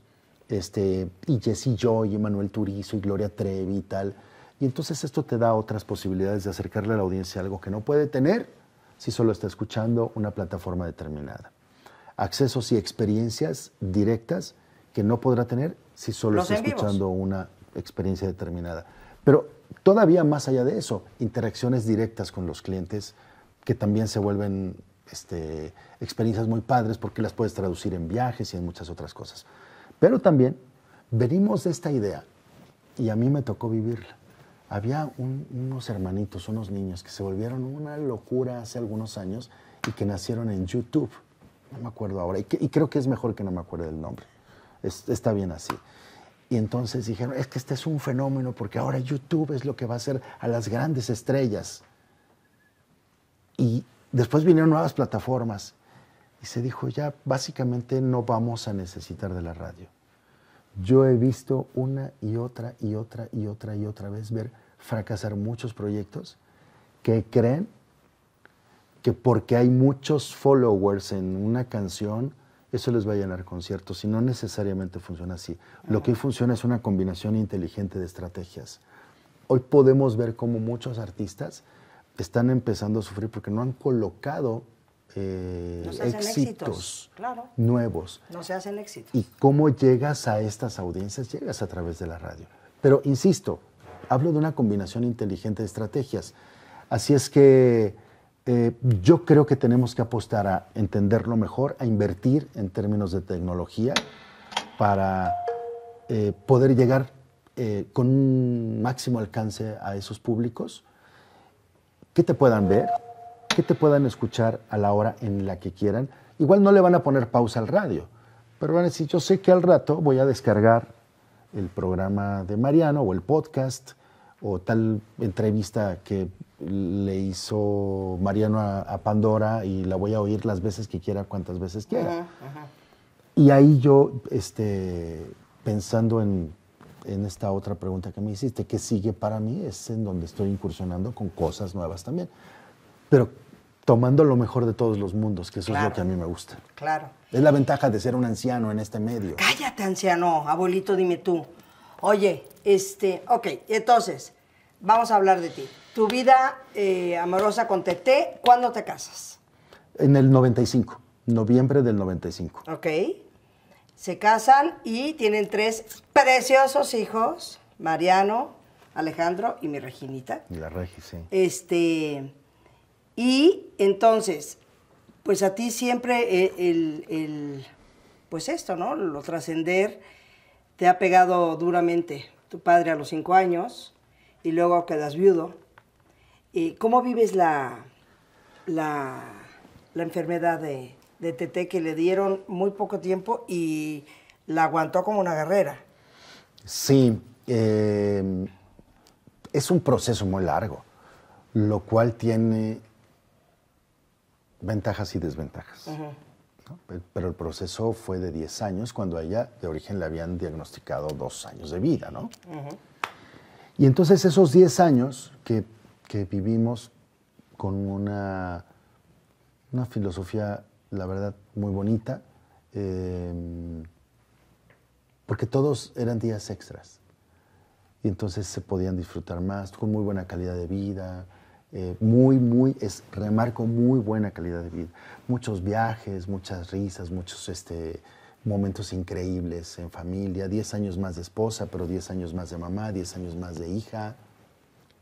Este, y Jesse Joy, y Manuel Turizo, y Gloria Trevi y tal. Y entonces esto te da otras posibilidades de acercarle a la audiencia algo que no puede tener si solo está escuchando una plataforma determinada. Accesos y experiencias directas que no podrá tener si solo está escuchando una experiencia determinada. Pero todavía más allá de eso, interacciones directas con los clientes que también se vuelven este, experiencias muy padres porque las puedes traducir en viajes y en muchas otras cosas. Pero también venimos de esta idea y a mí me tocó vivirla. Había unos hermanitos, unos niños que se volvieron una locura hace algunos años y que nacieron en YouTube. No me acuerdo ahora y, creo que es mejor que no me acuerde del nombre. está bien así. Y entonces dijeron, es que este es un fenómeno porque ahora YouTube es lo que va a hacer a las grandes estrellas. Y Después vinieron nuevas plataformas y se dijo, ya básicamente no vamos a necesitar de la radio. Yo he visto una y otra y otra y otra y otra vez ver fracasar muchos proyectos que creen que porque hay muchos followers en una canción, eso les va a llenar conciertos y no necesariamente funciona así. Lo que hoy funciona es una combinación inteligente de estrategias. Hoy podemos ver cómo muchos artistas están empezando a sufrir porque no han colocado eh, éxitos, nuevos. No se hacen éxitos. ¿Y cómo llegas a estas audiencias? Llegas a través de la radio. Pero insisto, hablo de una combinación inteligente de estrategias. Así es que eh, yo creo que tenemos que apostar a entenderlo mejor, a invertir en términos de tecnología para eh, poder llegar con un máximo alcance a esos públicos que te puedan ver, que te puedan escuchar a la hora en la que quieran. Igual no le van a poner pausa al radio, pero van a decir, yo sé que al rato voy a descargar el programa de Mariano o el podcast o tal entrevista que le hizo Mariano a, Pandora y la voy a oír las veces que quiera, cuantas veces quiera. Y ahí yo, este, pensando en en esta otra pregunta que me hiciste, que sigue para mí, es en donde estoy incursionando con cosas nuevas también. Pero tomando lo mejor de todos los mundos, que eso es lo que a mí me gusta. Claro. Es la ventaja de ser un anciano en este medio. Cállate, anciano, abuelito, dime tú. Oye, este, ok, entonces, vamos a hablar de ti. Tu vida eh, amorosa con Tete, ¿cuándo te casas? En el 95, noviembre del 95. Ok. Se casan y tienen tres preciosos hijos, Mariano, Alejandro y mi Reginita. Y la Regi, sí. Este, y entonces, pues a ti siempre eh, el, el, pues esto, ¿no? Lo trascender te ha pegado duramente. Tu padre a los cinco años y luego quedas viudo. ¿Y eh, ¿Cómo vives la, la enfermedad de, de TT que le dieron muy poco tiempo y la aguantó como una guerrera. Sí, eh, es un proceso muy largo, lo cual tiene ventajas y desventajas. Pero el proceso fue de 10 años, cuando a ella de origen le habían diagnosticado dos años de vida, ¿no? Y entonces esos 10 años que, vivimos con una, una filosofía la verdad, muy bonita, em, porque todos eran días extras. Y entonces se podían disfrutar más, con muy buena calidad de vida, eh, muy, muy, es, remarco, muy buena calidad de vida. Muchos viajes, muchas risas, muchos este, momentos increíbles en familia, 10 años más de esposa, pero 10 años más de mamá, 10 años más de hija,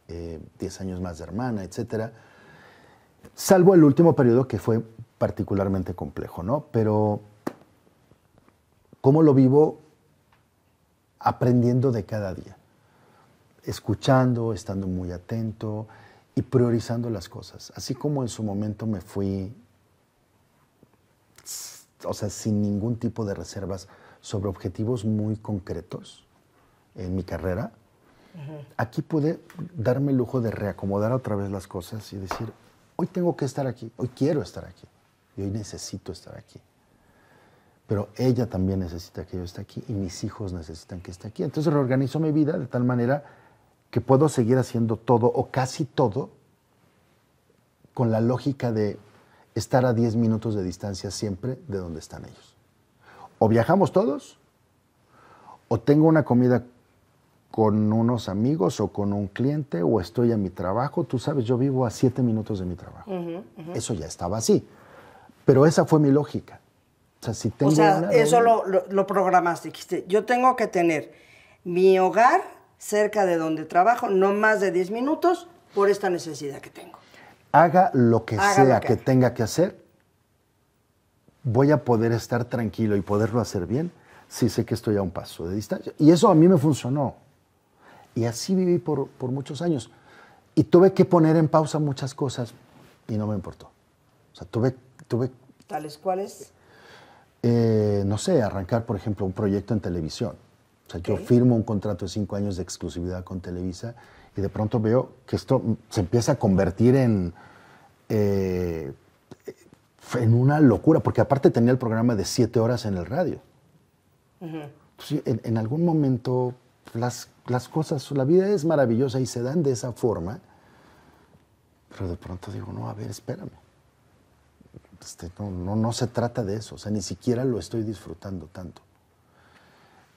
10 eh, años más de hermana, etc. Salvo el último periodo que fue particularmente complejo, ¿no? Pero cómo lo vivo aprendiendo de cada día, escuchando, estando muy atento y priorizando las cosas, así como en su momento me fui, o sea, sin ningún tipo de reservas sobre objetivos muy concretos en mi carrera, aquí pude darme el lujo de reacomodar otra vez las cosas y decir, hoy tengo que estar aquí, hoy quiero estar aquí y hoy necesito estar aquí. Pero ella también necesita que yo esté aquí y mis hijos necesitan que esté aquí. Entonces reorganizo mi vida de tal manera que puedo seguir haciendo todo o casi todo con la lógica de estar a 10 minutos de distancia siempre de donde están ellos. O viajamos todos, o tengo una comida con unos amigos o con un cliente, o estoy a mi trabajo. Tú sabes, yo vivo a 7 minutos de mi trabajo. Eso ya estaba así. Pero esa fue mi lógica. O sea, si tengo o sea eso Lo, programaste. Dijiste, yo tengo que tener mi hogar cerca de donde trabajo, no más de 10 minutos, por esta necesidad que tengo. Haga lo que sea que, tenga que hacer, voy a poder estar tranquilo y poderlo hacer bien si sé que estoy a un paso de distancia. Y eso a mí me funcionó. Y así viví por, muchos años. Y tuve que poner en pausa muchas cosas y no me importó. O sea, tuve que... Tuve... ¿Tales cuáles? Eh, no sé, arrancar, por ejemplo, un proyecto en televisión. O sea, yo firmo un contrato de cinco años de exclusividad con Televisa y de pronto veo que esto se empieza a convertir en, eh, en una locura, porque aparte tenía el programa de siete horas en el radio. Pues en, algún momento las, las cosas, la vida es maravillosa y se dan de esa forma, pero de pronto digo, no, a ver, espérame. Este, no, no, se trata de eso, o sea, ni siquiera lo estoy disfrutando tanto.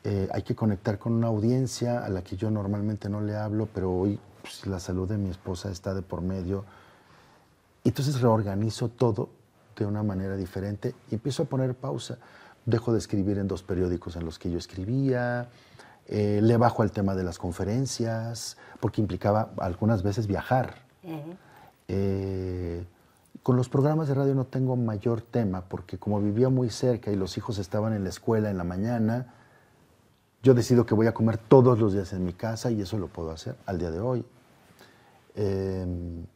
Eh, hay que conectar con una audiencia a la que yo normalmente no le hablo, pero hoy pues, la salud de mi esposa está de por medio. Entonces reorganizo todo de una manera diferente y empiezo a poner pausa. Dejo de escribir en dos periódicos en los que yo escribía, eh, le bajo al tema de las conferencias, porque implicaba algunas veces viajar. Con los programas de radio no tengo mayor tema, porque como vivía muy cerca y los hijos estaban en la escuela en la mañana, yo decido que voy a comer todos los días en mi casa y eso lo puedo hacer al día de hoy. Em,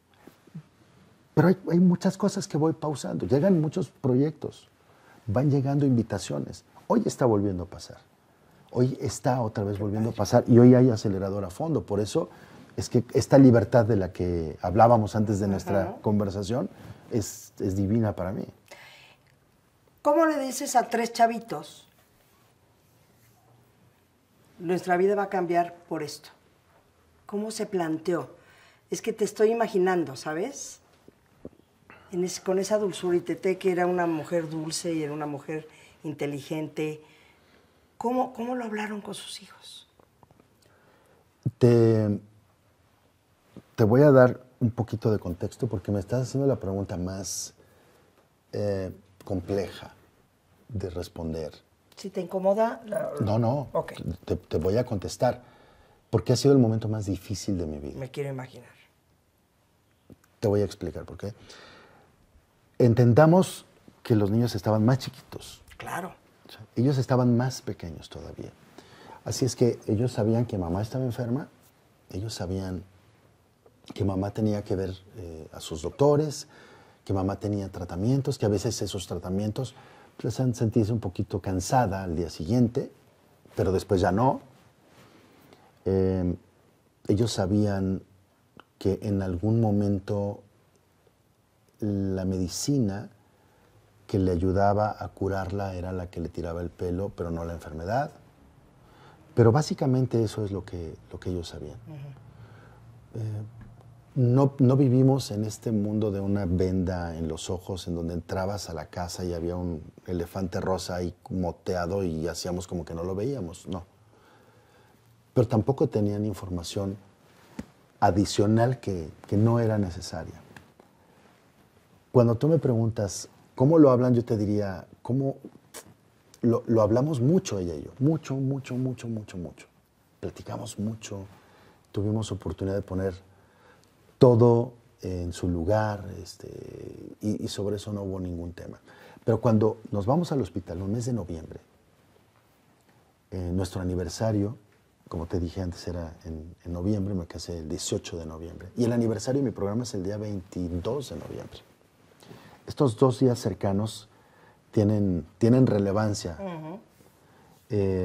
pero hay, muchas cosas que voy pausando. Llegan muchos proyectos, van llegando invitaciones. Hoy está volviendo a pasar. Hoy está otra vez volviendo a pasar y hoy hay acelerador a fondo. Por eso es que esta libertad de la que hablábamos antes de nuestra conversación, es, divina para mí. ¿Cómo le dices a tres chavitos? Nuestra vida va a cambiar por esto. ¿Cómo se planteó? Es que te estoy imaginando, ¿sabes? con esa dulzura y tete que era una mujer dulce y era una mujer inteligente. ¿Cómo, cómo lo hablaron con sus hijos? Te, te voy a dar un poquito de contexto porque me estás haciendo la pregunta más eh, compleja de responder. Si te incomoda... No, no. Te, te, voy a contestar porque ha sido el momento más difícil de mi vida. Me quiero imaginar. Te voy a explicar por qué. Entendamos que los niños estaban más chiquitos. Claro. Ellos estaban más pequeños todavía. Así es que ellos sabían que mamá estaba enferma, ellos sabían que mamá tenía que ver eh, a sus doctores, que mamá tenía tratamientos, que a veces esos tratamientos les pues, han sentirse un poquito cansada al día siguiente, pero después ya no. Em, ellos sabían que en algún momento la medicina que le ayudaba a curarla era la que le tiraba el pelo, pero no la enfermedad. Pero básicamente eso es lo que, lo que ellos sabían no, vivimos en este mundo de una venda en los ojos, en donde entrabas a la casa y había un elefante rosa ahí moteado y hacíamos como que no lo veíamos, no. Pero tampoco tenían información adicional que, no era necesaria. Cuando tú me preguntas cómo lo hablan, yo te diría, ¿cómo lo, lo, hablamos mucho ella y yo, mucho, mucho, mucho, mucho, mucho. Platicamos mucho, tuvimos oportunidad de poner todo en su lugar este, y, sobre eso no hubo ningún tema. Pero cuando nos vamos al hospital, en mes de noviembre, eh, nuestro aniversario, como te dije antes, era en, noviembre, me casé el 18 de noviembre, y el aniversario de mi programa es el día 22 de noviembre. Estos dos días cercanos tienen, relevancia. Eh,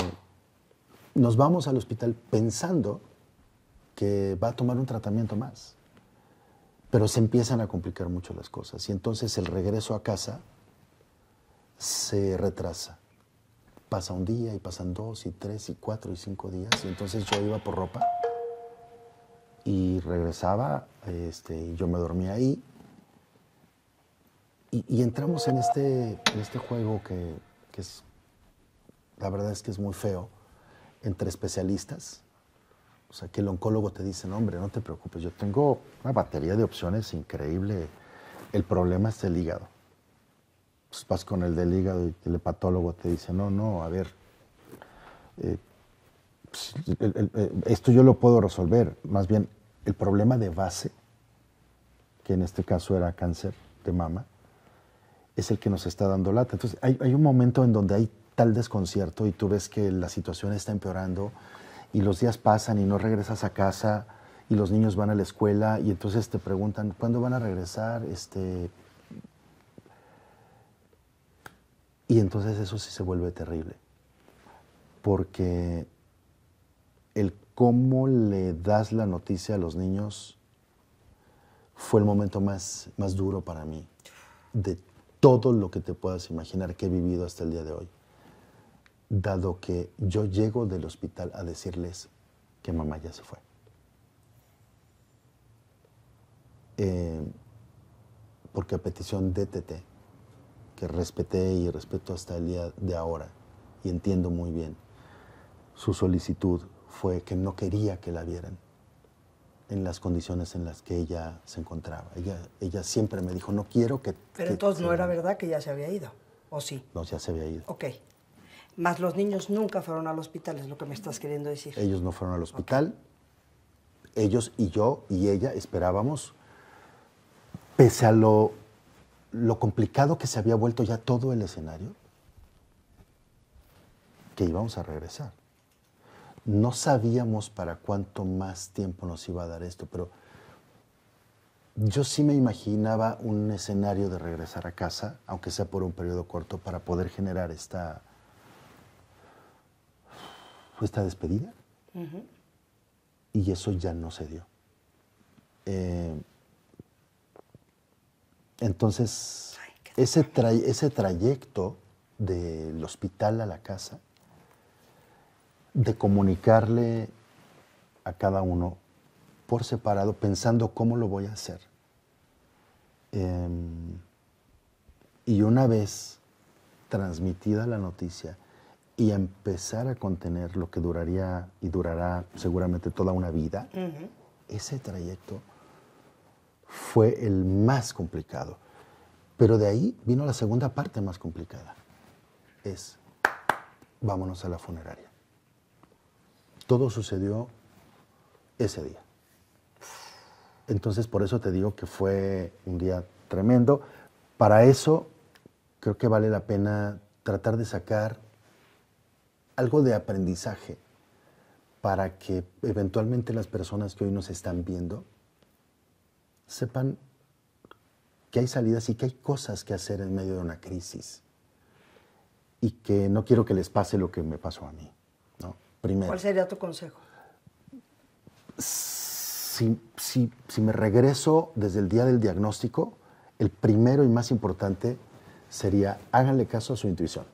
nos vamos al hospital pensando que va a tomar un tratamiento más pero se empiezan a complicar mucho las cosas y entonces el regreso a casa se retrasa. Pasa un día y pasan dos y tres y cuatro y cinco días y entonces yo iba por ropa y regresaba, este, y yo me dormía ahí y, entramos este, en este, juego que, que es, la verdad es que es muy feo entre especialistas o sea, que el oncólogo te dice, no, hombre, no te preocupes, yo tengo una batería de opciones increíble. El problema es el hígado. Pues vas con el del hígado y el hepatólogo te dice, no, no, a ver, eh, pues, eh, esto yo lo puedo resolver. Más bien, el problema de base, que en este caso era cáncer de mama, es el que nos está dando lata. Entonces, hay, hay un momento en donde hay tal desconcierto y tú ves que la situación está empeorando y los días pasan y no regresas a casa y los niños van a la escuela y entonces te preguntan, ¿cuándo van a regresar? Este... Y entonces eso sí se vuelve terrible, porque el cómo le das la noticia a los niños fue el momento más, más duro para mí, de todo lo que te puedas imaginar que he vivido hasta el día de hoy dado que yo llego del hospital a decirles que mamá ya se fue. Eh, porque a petición de TT, que respeté y respeto hasta el día de ahora, y entiendo muy bien, su solicitud fue que no quería que la vieran en las condiciones en las que ella se encontraba. Ella, siempre me dijo, no quiero que... Pero entonces no era verdad que ya se había ido, ¿o sí? No, ya se había ido. Ok. Más los niños nunca fueron al hospital, es lo que me estás queriendo decir. Ellos no fueron al hospital. Ellos y yo y ella esperábamos, pese a lo, lo complicado que se había vuelto ya todo el escenario, que íbamos a regresar. No sabíamos para cuánto más tiempo nos iba a dar esto, pero yo sí me imaginaba un escenario de regresar a casa, aunque sea por un periodo corto, para poder generar esta, fue esta despedida. Y eso ya no se dio. Eh, entonces, ese, ese trayecto del hospital a la casa, de comunicarle a cada uno por separado, pensando cómo lo voy a hacer. Em, y una vez transmitida la noticia, y empezar a contener lo que duraría y durará seguramente toda una vida, ese trayecto fue el más complicado. Pero de ahí vino la segunda parte más complicada. Es, vámonos a la funeraria. Todo sucedió ese día. Entonces, por eso te digo que fue un día tremendo. Para eso, creo que vale la pena tratar de sacar algo de aprendizaje para que eventualmente las personas que hoy nos están viendo sepan que hay salidas y que hay cosas que hacer en medio de una crisis y que no quiero que les pase lo que me pasó a mí. ¿no? Primero. ¿Cuál sería tu consejo? Si, si, si me regreso desde el día del diagnóstico, el primero y más importante sería háganle caso a su intuición.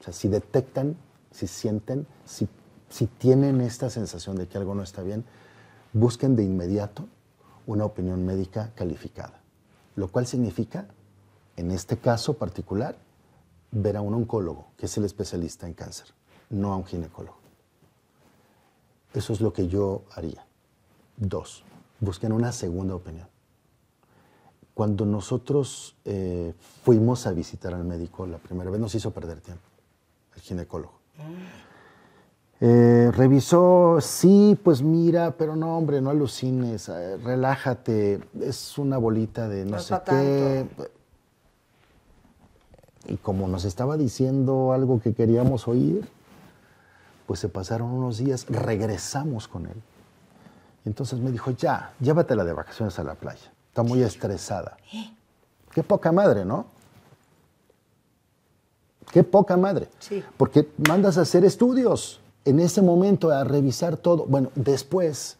O sea, si detectan si sienten, si, tienen esta sensación de que algo no está bien, busquen de inmediato una opinión médica calificada, lo cual significa, en este caso particular, ver a un oncólogo, que es el especialista en cáncer, no a un ginecólogo. Eso es lo que yo haría. Dos, busquen una segunda opinión. Cuando nosotros eh, fuimos a visitar al médico la primera vez, nos hizo perder tiempo, el ginecólogo. Eh, revisó, sí, pues mira, pero no, hombre, no alucines, eh, relájate, es una bolita de no, sé qué. Y como nos estaba diciendo algo que queríamos oír, pues se pasaron unos días, regresamos con él. entonces me dijo, ya, llévatela de vacaciones a la playa, está muy estresada. Qué poca madre, ¿no? Qué poca madre. Sí. Porque mandas a hacer estudios en ese momento, a revisar todo. Bueno, después,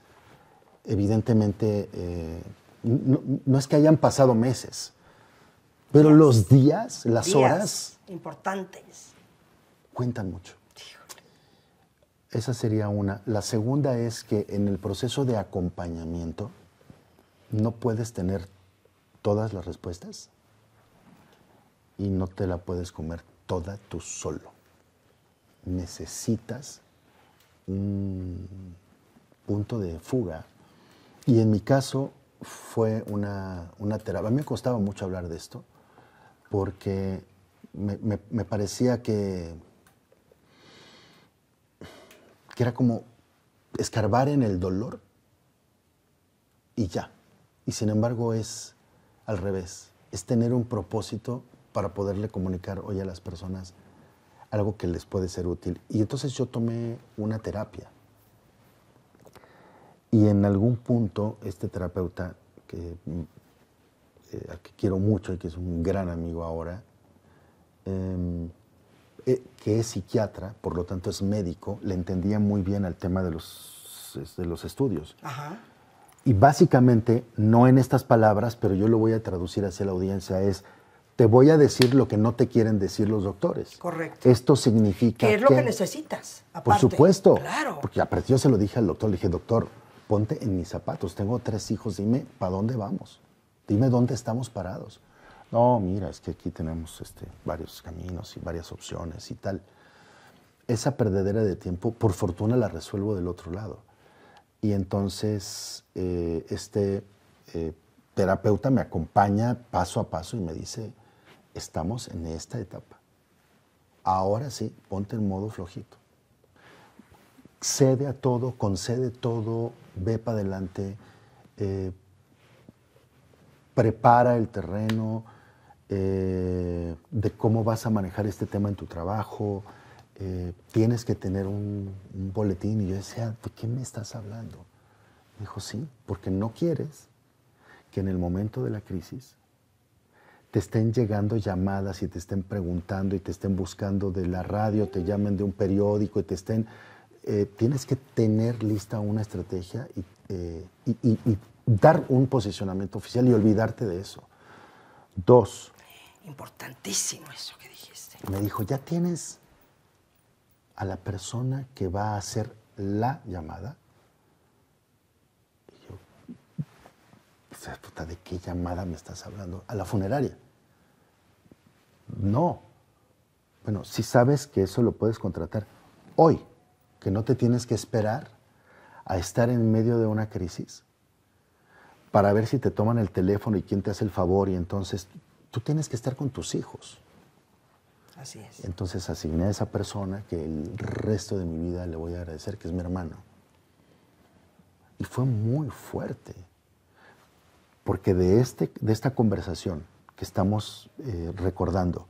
evidentemente, eh, no, es que hayan pasado meses, pero los días, las horas... Importantes. Cuentan mucho. Esa sería una. La segunda es que en el proceso de acompañamiento no puedes tener todas las respuestas y no te la puedes comer toda tú solo. Necesitas un punto de fuga. Y en mi caso fue una, terapia. A mí me costaba mucho hablar de esto porque me, parecía que, que era como escarbar en el dolor y ya. Y sin embargo es al revés, es tener un propósito para poderle comunicar hoy a las personas algo que les puede ser útil. Y entonces yo tomé una terapia. Y en algún punto este terapeuta, que, eh, al que quiero mucho y que es un gran amigo ahora, em, eh, que es psiquiatra, por lo tanto es médico, le entendía muy bien al tema de los, los estudios. Y básicamente, no en estas palabras, pero yo lo voy a traducir hacia la audiencia, es te voy a decir lo que no te quieren decir los doctores. Correcto. Esto significa. ¿Qué es lo que, necesitas? Por supuesto. Claro. Porque ah, yo se lo dije al doctor, le dije, doctor, ponte en mis zapatos, tengo tres hijos, dime para dónde vamos, dime dónde estamos parados. No, mira, es que aquí tenemos este, varios caminos y varias opciones y tal. Esa perdedera de tiempo, por fortuna, la resuelvo del otro lado. Y entonces, eh, este. Eh, terapeuta me acompaña paso a paso y me dice, estamos en esta etapa. Ahora sí, ponte en modo flojito. Cede a todo, concede todo, ve para adelante, eh, prepara el terreno eh, de cómo vas a manejar este tema en tu trabajo. Eh, tienes que tener un, un, boletín. Y yo decía, ¿de qué me estás hablando? dijo, sí, porque no quieres que en el momento de la crisis te estén llegando llamadas y te estén preguntando y te estén buscando de la radio, te llamen de un periódico y te estén... Eh, tienes que tener lista una estrategia eh, y, y, dar un posicionamiento oficial y olvidarte de eso. Dos. Importantísimo eso que dijiste. Me dijo, ya tienes a la persona que va a hacer la llamada puta, ¿de qué llamada me estás hablando? A la funeraria. No. Bueno, si sabes que eso lo puedes contratar hoy, que no te tienes que esperar a estar en medio de una crisis para ver si te toman el teléfono y quién te hace el favor y entonces tú tienes que estar con tus hijos. Así es. Entonces asigné a esa persona que el resto de mi vida le voy a agradecer, que es mi hermano. Y fue muy fuerte. Porque de, este, de esta conversación que estamos eh, recordando,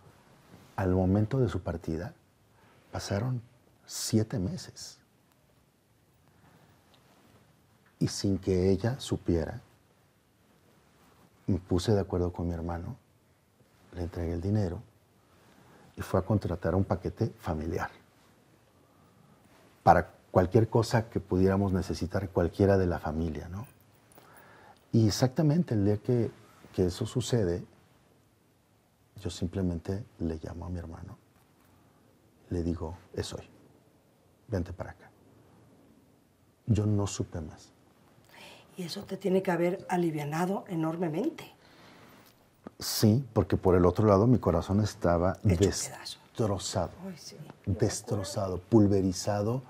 al momento de su partida, pasaron siete meses. Y sin que ella supiera, me puse de acuerdo con mi hermano, le entregué el dinero y fue a contratar un paquete familiar para cualquier cosa que pudiéramos necesitar cualquiera de la familia, ¿no? Y exactamente el día que, eso sucede, yo simplemente le llamo a mi hermano, le digo, es hoy, vente para acá. Yo no supe más. Y eso te tiene que haber alivianado enormemente. Sí, porque por el otro lado mi corazón estaba destrozado, destrozado, pulverizado,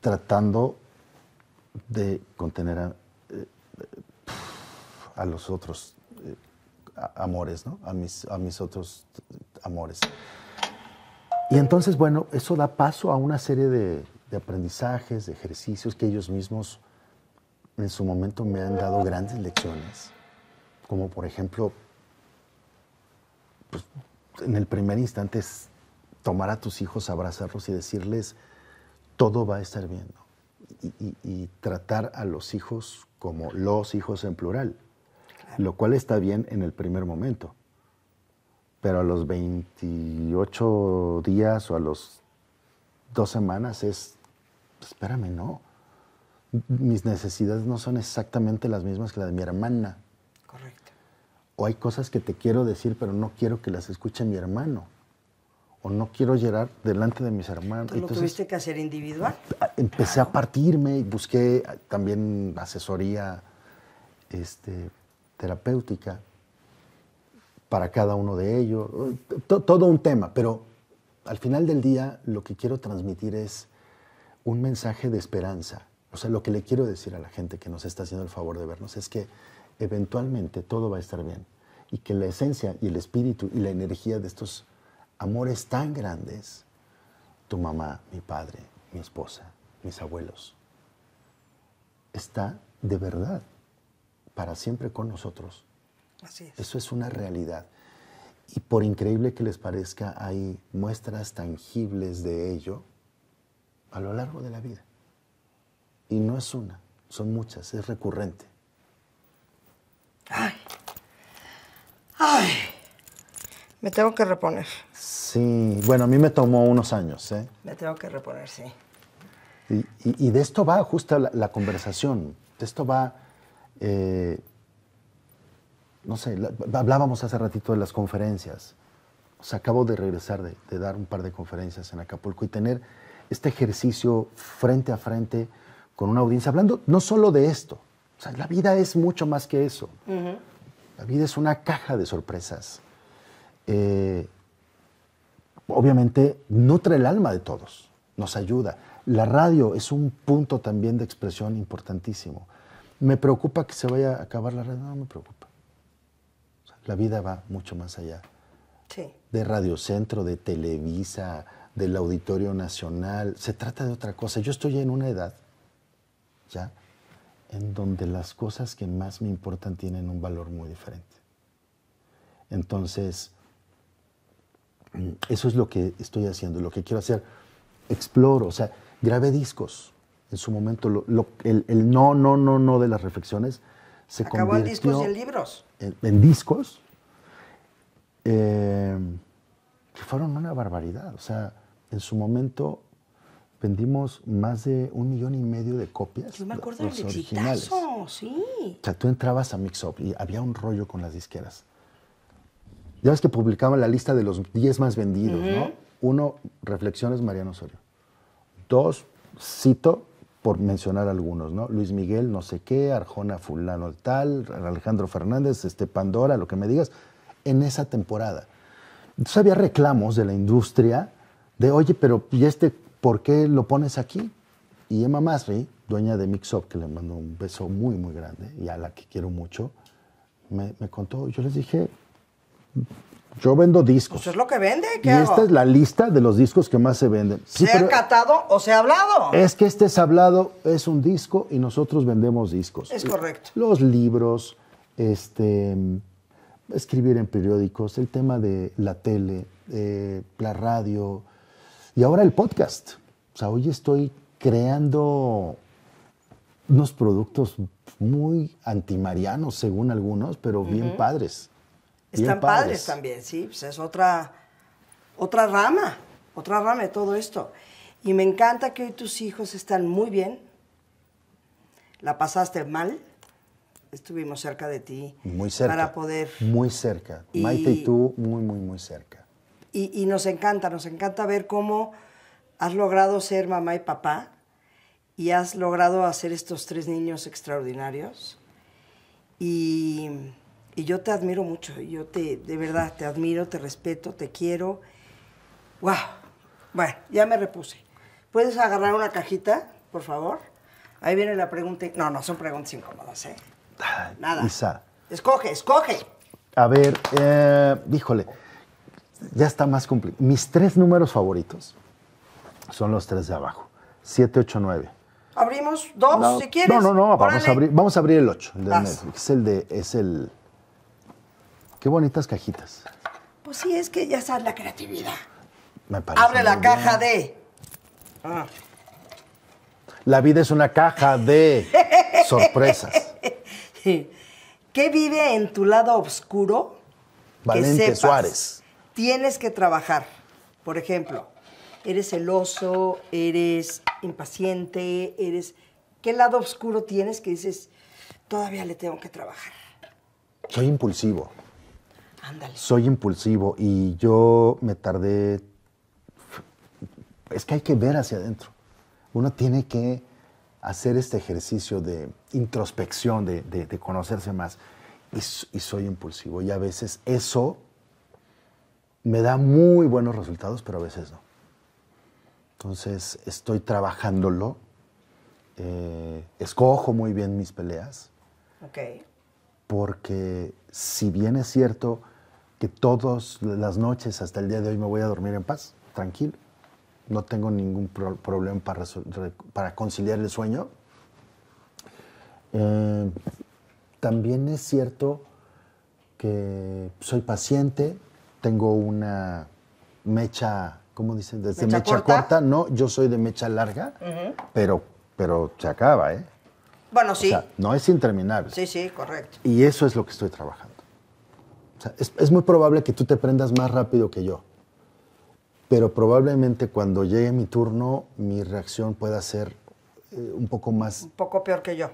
tratando de contener a, a los otros eh, amores, ¿no? A mis, a mis otros amores. Y entonces, bueno, eso da paso a una serie de, aprendizajes, de ejercicios que ellos mismos en su momento me han dado grandes lecciones, como por ejemplo, pues, en el primer instante es tomar a tus hijos, abrazarlos y decirles, todo va a estar bien, y, y, tratar a los hijos como los hijos en plural, lo cual está bien en el primer momento. Pero a los 28 días o a los dos semanas es, espérame, no. Mis necesidades no son exactamente las mismas que las de mi hermana. Correcto. O hay cosas que te quiero decir, pero no quiero que las escuche mi hermano o no quiero llorar delante de mis hermanos. ¿Tú lo tuviste que hacer individual? Empecé a partirme y busqué también asesoría este, terapéutica para cada uno de ellos. todo un tema, pero al final del día lo que quiero transmitir es un mensaje de esperanza. O sea, lo que le quiero decir a la gente que nos está haciendo el favor de vernos es que eventualmente todo va a estar bien y que la esencia y el espíritu y la energía de estos amores tan grandes. Tu mamá, mi padre, mi esposa, mis abuelos. Está de verdad para siempre con nosotros. Así es. Eso es una realidad. Y por increíble que les parezca, hay muestras tangibles de ello a lo largo de la vida. Y no es una, son muchas, es recurrente. Ay. Ay. Me tengo que reponer. Sí, bueno, a mí me tomó unos años, ¿eh? Me tengo que reponer, sí. Y, de esto va justo la, conversación, de esto va, eh, no sé, hablábamos hace ratito de las conferencias. O sea, acabo de regresar de, dar un par de conferencias en Acapulco y tener este ejercicio frente a frente con una audiencia, hablando no solo de esto, o sea, la vida es mucho más que eso. La vida es una caja de sorpresas. Eh, obviamente nutre el alma de todos, nos ayuda. La radio es un punto también de expresión importantísimo. ¿Me preocupa que se vaya a acabar la radio? No me preocupa. la vida va mucho más allá. Sí. De radiocentro, de Televisa, del Auditorio Nacional. Se trata de otra cosa. Yo estoy en una edad, ¿ya? En donde las cosas que más me importan tienen un valor muy diferente. Entonces, Mm, eso es lo que estoy haciendo, lo que quiero hacer. Exploro, o sea, grabé discos. En su momento, el, no, no, no, no de las reflexiones se Acabó en discos y en libros. En, discos. Em, que fueron una barbaridad. O sea, en su momento vendimos más de un millón y medio de copias. Yo me acuerdo del exitazo, sí. O sea, tú entrabas a up y había un rollo con las disqueras. Ya ves que publicaba la lista de los 10 más vendidos, ¿no? Uno, reflexiones Mariano Osorio. Dos, cito por mencionar algunos, ¿no? Luis Miguel, no sé qué, Arjona, fulano tal, Alejandro Fernández, este Pandora, lo que me digas, en esa temporada. Entonces había reclamos de la industria de, oye, pero ¿y este por qué lo pones aquí? Y Emma Masri, dueña de Mixup, que le mandó un beso muy, muy grande y a la que quiero mucho, me contó, yo les dije, yo vendo discos. Pues es lo que vende. y esta es la lista de los discos que más se venden. ¿Se ha catado o se ha hablado? Es que este es hablado, es un disco y nosotros vendemos discos. Es correcto. Los libros, este, escribir en periódicos, el tema de la tele, eh, la radio y ahora el podcast. O sea, hoy estoy creando unos productos muy antimarianos, según algunos, pero bien padres. Están padres. también, sí, pues es otra, otra rama, otra rama de todo esto. Y me encanta que hoy tus hijos están muy bien. ¿La pasaste mal? Estuvimos cerca de ti. Muy cerca. Para poder. Muy cerca. Maite y tú, muy, muy, muy cerca. y nos encanta, nos encanta ver cómo has logrado ser mamá y papá y has logrado hacer estos tres niños extraordinarios. Y y yo te admiro mucho, yo te, de verdad, te admiro, te respeto, te quiero. ¡Wow! Bueno, ya me repuse. ¿Puedes agarrar una cajita, por favor? Ahí viene la pregunta. No, no, son preguntas incómodas, ¿eh? Nada. Escoge, escoge. A ver, eh, híjole, ya está más complicado. Mis tres números favoritos son los tres de abajo: 7, 8, 9. Abrimos dos, si quieres. No, no, no, vamos a, abrir, vamos a, abrir, el 8, el de Es el de. Es el, Qué bonitas cajitas. Pues sí, es que ya sabes la creatividad. Me parece. Abre la caja de. La vida es una caja de sorpresas. ¿Qué vive en tu lado oscuro? Valente Suárez. Tienes que trabajar. Por ejemplo, eres celoso, eres impaciente, eres. ¿Qué lado oscuro tienes que dices, todavía le tengo que trabajar? Soy impulsivo. Soy impulsivo y yo me tardé. Es que hay que ver hacia adentro. Uno tiene que hacer este ejercicio de introspección, de, conocerse más. Y, soy impulsivo. Y a veces eso me da muy buenos resultados, pero a veces no. Entonces estoy trabajándolo. Eh, escojo muy bien mis peleas. Ok. Porque si bien es cierto, que todas las noches hasta el día de hoy me voy a dormir en paz, tranquilo. No tengo ningún problema para, para conciliar el sueño. Eh, también es cierto que soy paciente, tengo una mecha, ¿cómo dicen? Desde mecha, corta. no, yo soy de mecha larga, pero, pero se acaba, ¿eh? Bueno, sí. no es interminable. Sí, sí, correcto. Y eso es lo que estoy trabajando es, muy probable que tú te prendas más rápido que yo. Pero probablemente cuando llegue mi turno, mi reacción pueda ser eh, un poco más. Un poco peor que yo.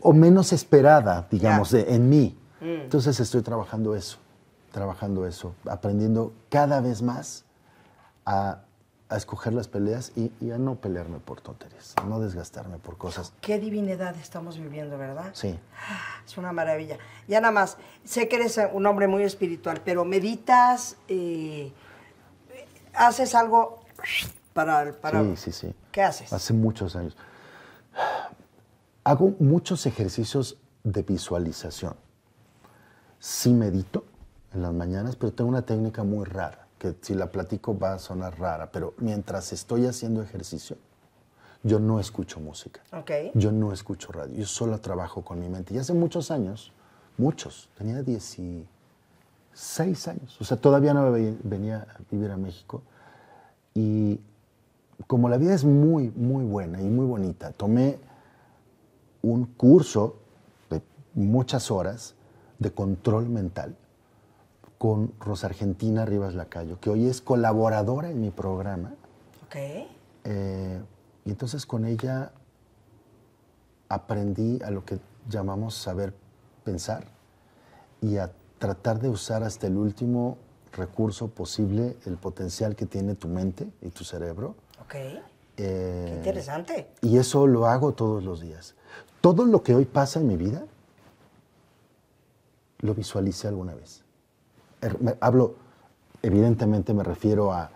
O, menos esperada, digamos, en mí. Mm. Entonces estoy trabajando eso, trabajando eso, aprendiendo cada vez más a a escoger las peleas y, a no pelearme por tonterías, no desgastarme por cosas. Qué divinidad estamos viviendo, ¿verdad? Sí. Ah, es una maravilla. Ya nada más, sé que eres un hombre muy espiritual, pero meditas, eh, haces algo para... para... Sí, sí, sí. ¿Qué haces? Hace muchos años. Hago muchos ejercicios de visualización. Sí medito en las mañanas, pero tengo una técnica muy rara que si la platico va a sonar rara, pero mientras estoy haciendo ejercicio, yo no escucho música. Okay. Yo no escucho radio. Yo solo trabajo con mi mente. Y hace muchos años, muchos, tenía 16 años. O sea, todavía no venía a vivir a México. Y como la vida es muy, muy buena y muy bonita, tomé un curso de muchas horas de control mental con Rosa Argentina Rivas Lacayo, que hoy es colaboradora en mi programa. Ok. Eh, y entonces con ella aprendí a lo que llamamos saber pensar y a tratar de usar hasta el último recurso posible el potencial que tiene tu mente y tu cerebro. Ok. Eh, Qué interesante. Y eso lo hago todos los días. Todo lo que hoy pasa en mi vida lo visualicé alguna vez hablo, evidentemente me refiero a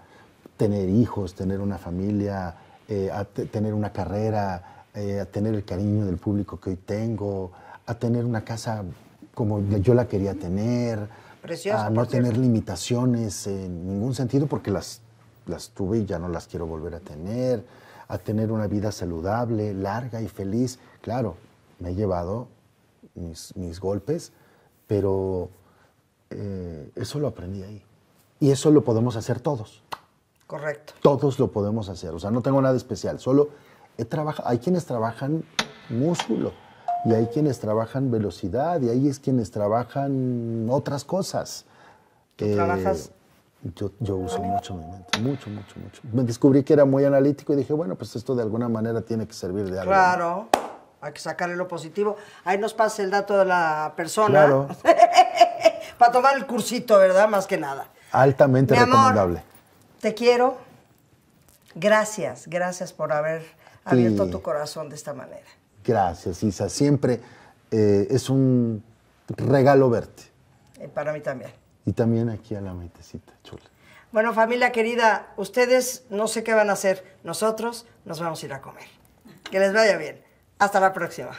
tener hijos, tener una familia, eh, a tener una carrera, eh, a tener el cariño del público que hoy tengo, a tener una casa como yo la quería tener, a no tener limitaciones en ningún sentido porque las, las tuve y ya no las quiero volver a tener, a tener una vida saludable, larga y feliz. Claro, me he llevado mis golpes, pero eh, eso lo aprendí ahí. Y eso lo podemos hacer todos. Correcto. Todos lo podemos hacer. O sea, no tengo nada especial. Solo he trabajado. Hay quienes trabajan músculo y hay quienes trabajan velocidad y hay es quienes trabajan otras cosas. trabajas? Yo, yo uso mucho mi mente, mucho, mucho, mucho. Me descubrí que era muy analítico y dije, bueno, pues esto de alguna manera tiene que servir de algo. Claro hay que sacarle lo positivo. Ahí nos pasa el dato de la persona. Claro. Para tomar el cursito, ¿verdad? Más que nada. Altamente recomendable. te quiero. Gracias, gracias por haber abierto tu corazón de esta manera. Gracias, Isa. Siempre eh, es un regalo verte. para mí también. Y también aquí a la mentecita, chula. Bueno, familia querida, ustedes no sé qué van a hacer. Nosotros nos vamos a ir a comer. Que les vaya bien. Hasta la próxima.